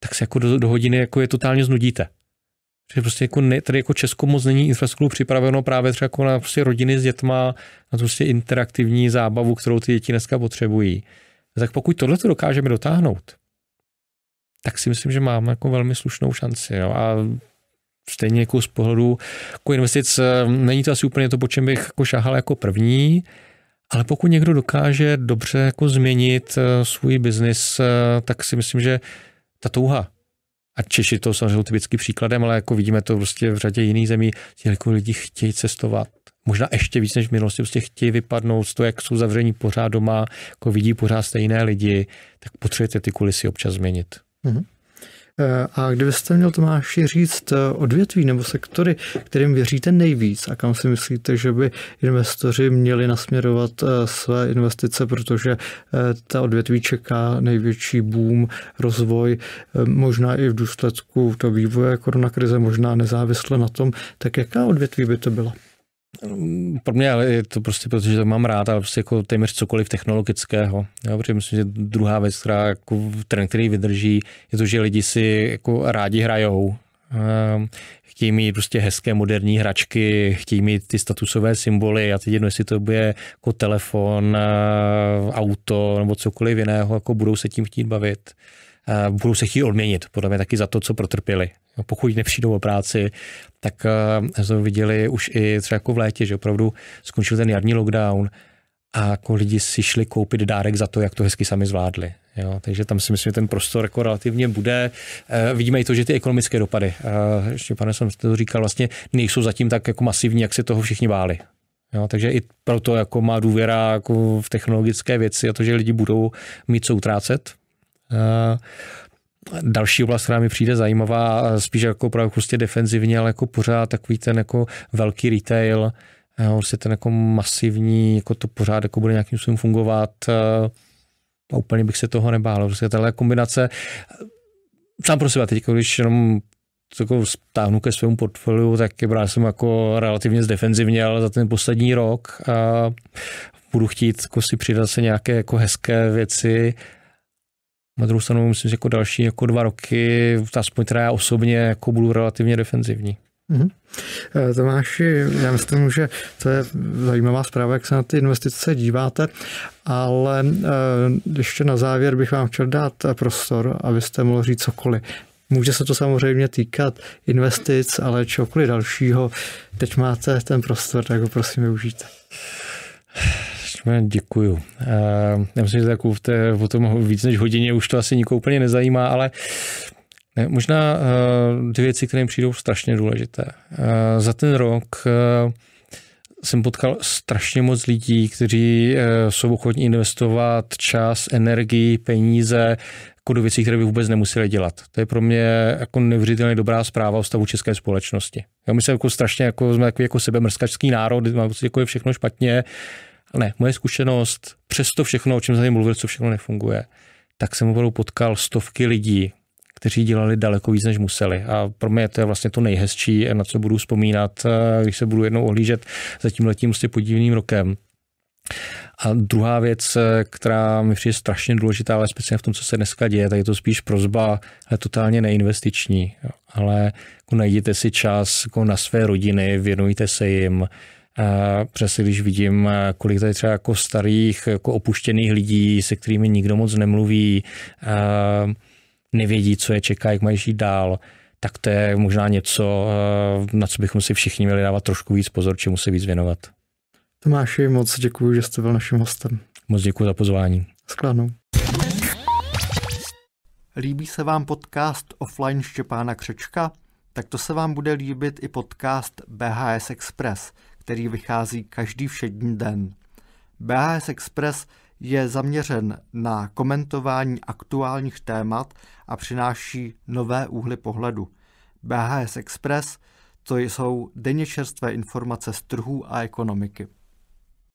tak se jako do, do hodiny jako je totálně znudíte. Že prostě jako ne, tady jako Česko moc není infrastrukturu připraveno právě třeba jako na prostě rodiny s dětma, na tu prostě interaktivní zábavu, kterou ty děti dneska potřebují. Tak pokud tohle to dokážeme dotáhnout, tak si myslím, že máme jako velmi slušnou šanci. Jo? A stejně jako z pohledu jako investic eh, není to asi úplně to, po čem bych jako šáhal jako první, ale pokud někdo dokáže dobře jako změnit eh, svůj biznis, eh, tak si myslím, že ta touha a Češi to samozřejmě typický příkladem, ale jako vidíme to prostě v řadě jiných zemí, jako lidí chtějí cestovat. Možná ještě víc než v minulosti, prostě chtějí vypadnout z toho, jak jsou zavření pořád doma, jako vidí pořád stejné lidi, tak potřebujete ty kulisy občas změnit. Mm-hmm. Eh, a kdybyste měl Tomáši říct eh, odvětví nebo sektory, kterým věříte nejvíc a kam si myslíte, že by investoři měli nasměrovat eh, své investice, protože ta odvětví čeká největší boom, rozvoj, možná i v důsledku toho vývoje koronakrize, možná nezávisle na tom, tak jaká odvětví by to byla? Mm, pro mě ale je to prostě, protože to mám rád, ale prostě jako téměř cokoliv technologického. Jo, protože myslím, že druhá věc, která jako trend, který vydrží, je to, že lidi si jako rádi hrajou. Ehm, chtějí mít prostě hezké moderní hračky, chtějí mít ty statusové symboly a teď jedno, jestli to bude jako telefon, ehm, auto nebo cokoliv jiného, jako budou se tím chtít bavit. Eh, budou se chtít odměnit, podle mě taky za to, co protrpěli. Pokud nepřijdou o práci, tak eh, jsme viděli už i třeba jako v létě, že opravdu skončil ten jarní lockdown a jako lidi si šli koupit dárek za to, jak to hezky sami zvládli. Jo, takže tam si myslím, že ten prostor jako relativně bude. E, vidíme i to, že ty ekonomické dopady, e, ještě pane jsem to říkal, vlastně nejsou zatím tak jako masivní, jak se toho všichni báli. Jo, takže i proto jako má důvěra jako v technologické věci a to, že lidi budou mít co utrácet, Eh, další oblast, která mi přijde zajímavá, eh, spíš jako právě prostě defenzivně, ale jako pořád takový ten jako velký retail, prostě ten jako masivní, jako to pořád jako bude nějakým způsobem fungovat a úplně bych se toho nebál. Prostě tahle kombinace, sám pro sebe teď, když jenom jako stáhnu ke svému portfoliu, tak je bral jsem jako relativně ale za ten poslední rok a budu chtít jako si přidat se nějaké jako hezké věci, na druhou stranu myslím, že jako další jako dva roky, aspoň teda já osobně jako budu relativně defenzivní. Mm-hmm. Tomáši, já myslím, že to je zajímavá zpráva, jak se na ty investice díváte, ale e, ještě na závěr bych vám chtěl dát prostor, abyste mohli říct cokoliv. Může se to samozřejmě týkat investic, ale čokoliv dalšího. Teď máte ten prostor, tak ho prosím využijte. Děkuju. Já eh, myslím, že té, o tom víc než hodině už to asi nikoho úplně nezajímá, ale ne, možná eh, dvě věci, které mi přijdou strašně důležité. Eh, za ten rok jsem potkal strašně moc lidí, kteří jsou ochotní investovat čas, energii, peníze jako do věcí, které by vůbec nemuseli dělat. To je pro mě jako nevřitelně dobrá zpráva o stavu české společnosti. Já myslím, jako strašně jako, jsme jako, sebe sebemrskačský národ, pocit, jako je všechno špatně ne, moje zkušenost, přesto všechno, o čem jsem mluvil, co všechno nefunguje, tak jsem opravdu potkal stovky lidí, kteří dělali daleko víc, než museli. A pro mě to je vlastně to nejhezčí, na co budu vzpomínat, eh, když se budu jednou ohlížet za tím letím prostě podivným rokem. A druhá věc, eh, která mi přijde strašně důležitá, ale speciálně v tom, co se dneska děje, tak je to spíš prozba, ale totálně neinvestiční. Ale jako najděte si čas jako na své rodiny, věnujte se jim, Přesně když vidím, kolik tady třeba jako starých, jako opuštěných lidí, se kterými nikdo moc nemluví, nevědí, co je čeká, jak mají žít dál, tak to je možná něco, na co bychom si všichni měli dávat trošku víc pozor, čemu se víc věnovat. Tomáši, moc děkuji, že jste byl naším hostem. Moc děkuji za pozvání. Skladnou. Líbí se vám podcast Offline Štěpána Křečka? Tak to se vám bude líbit i podcast BHS Express – který vychází každý všední den. BHS Express je zaměřen na komentování aktuálních témat a přináší nové úhly pohledu. BHS Express to jsou denně čerstvé informace z trhů a ekonomiky.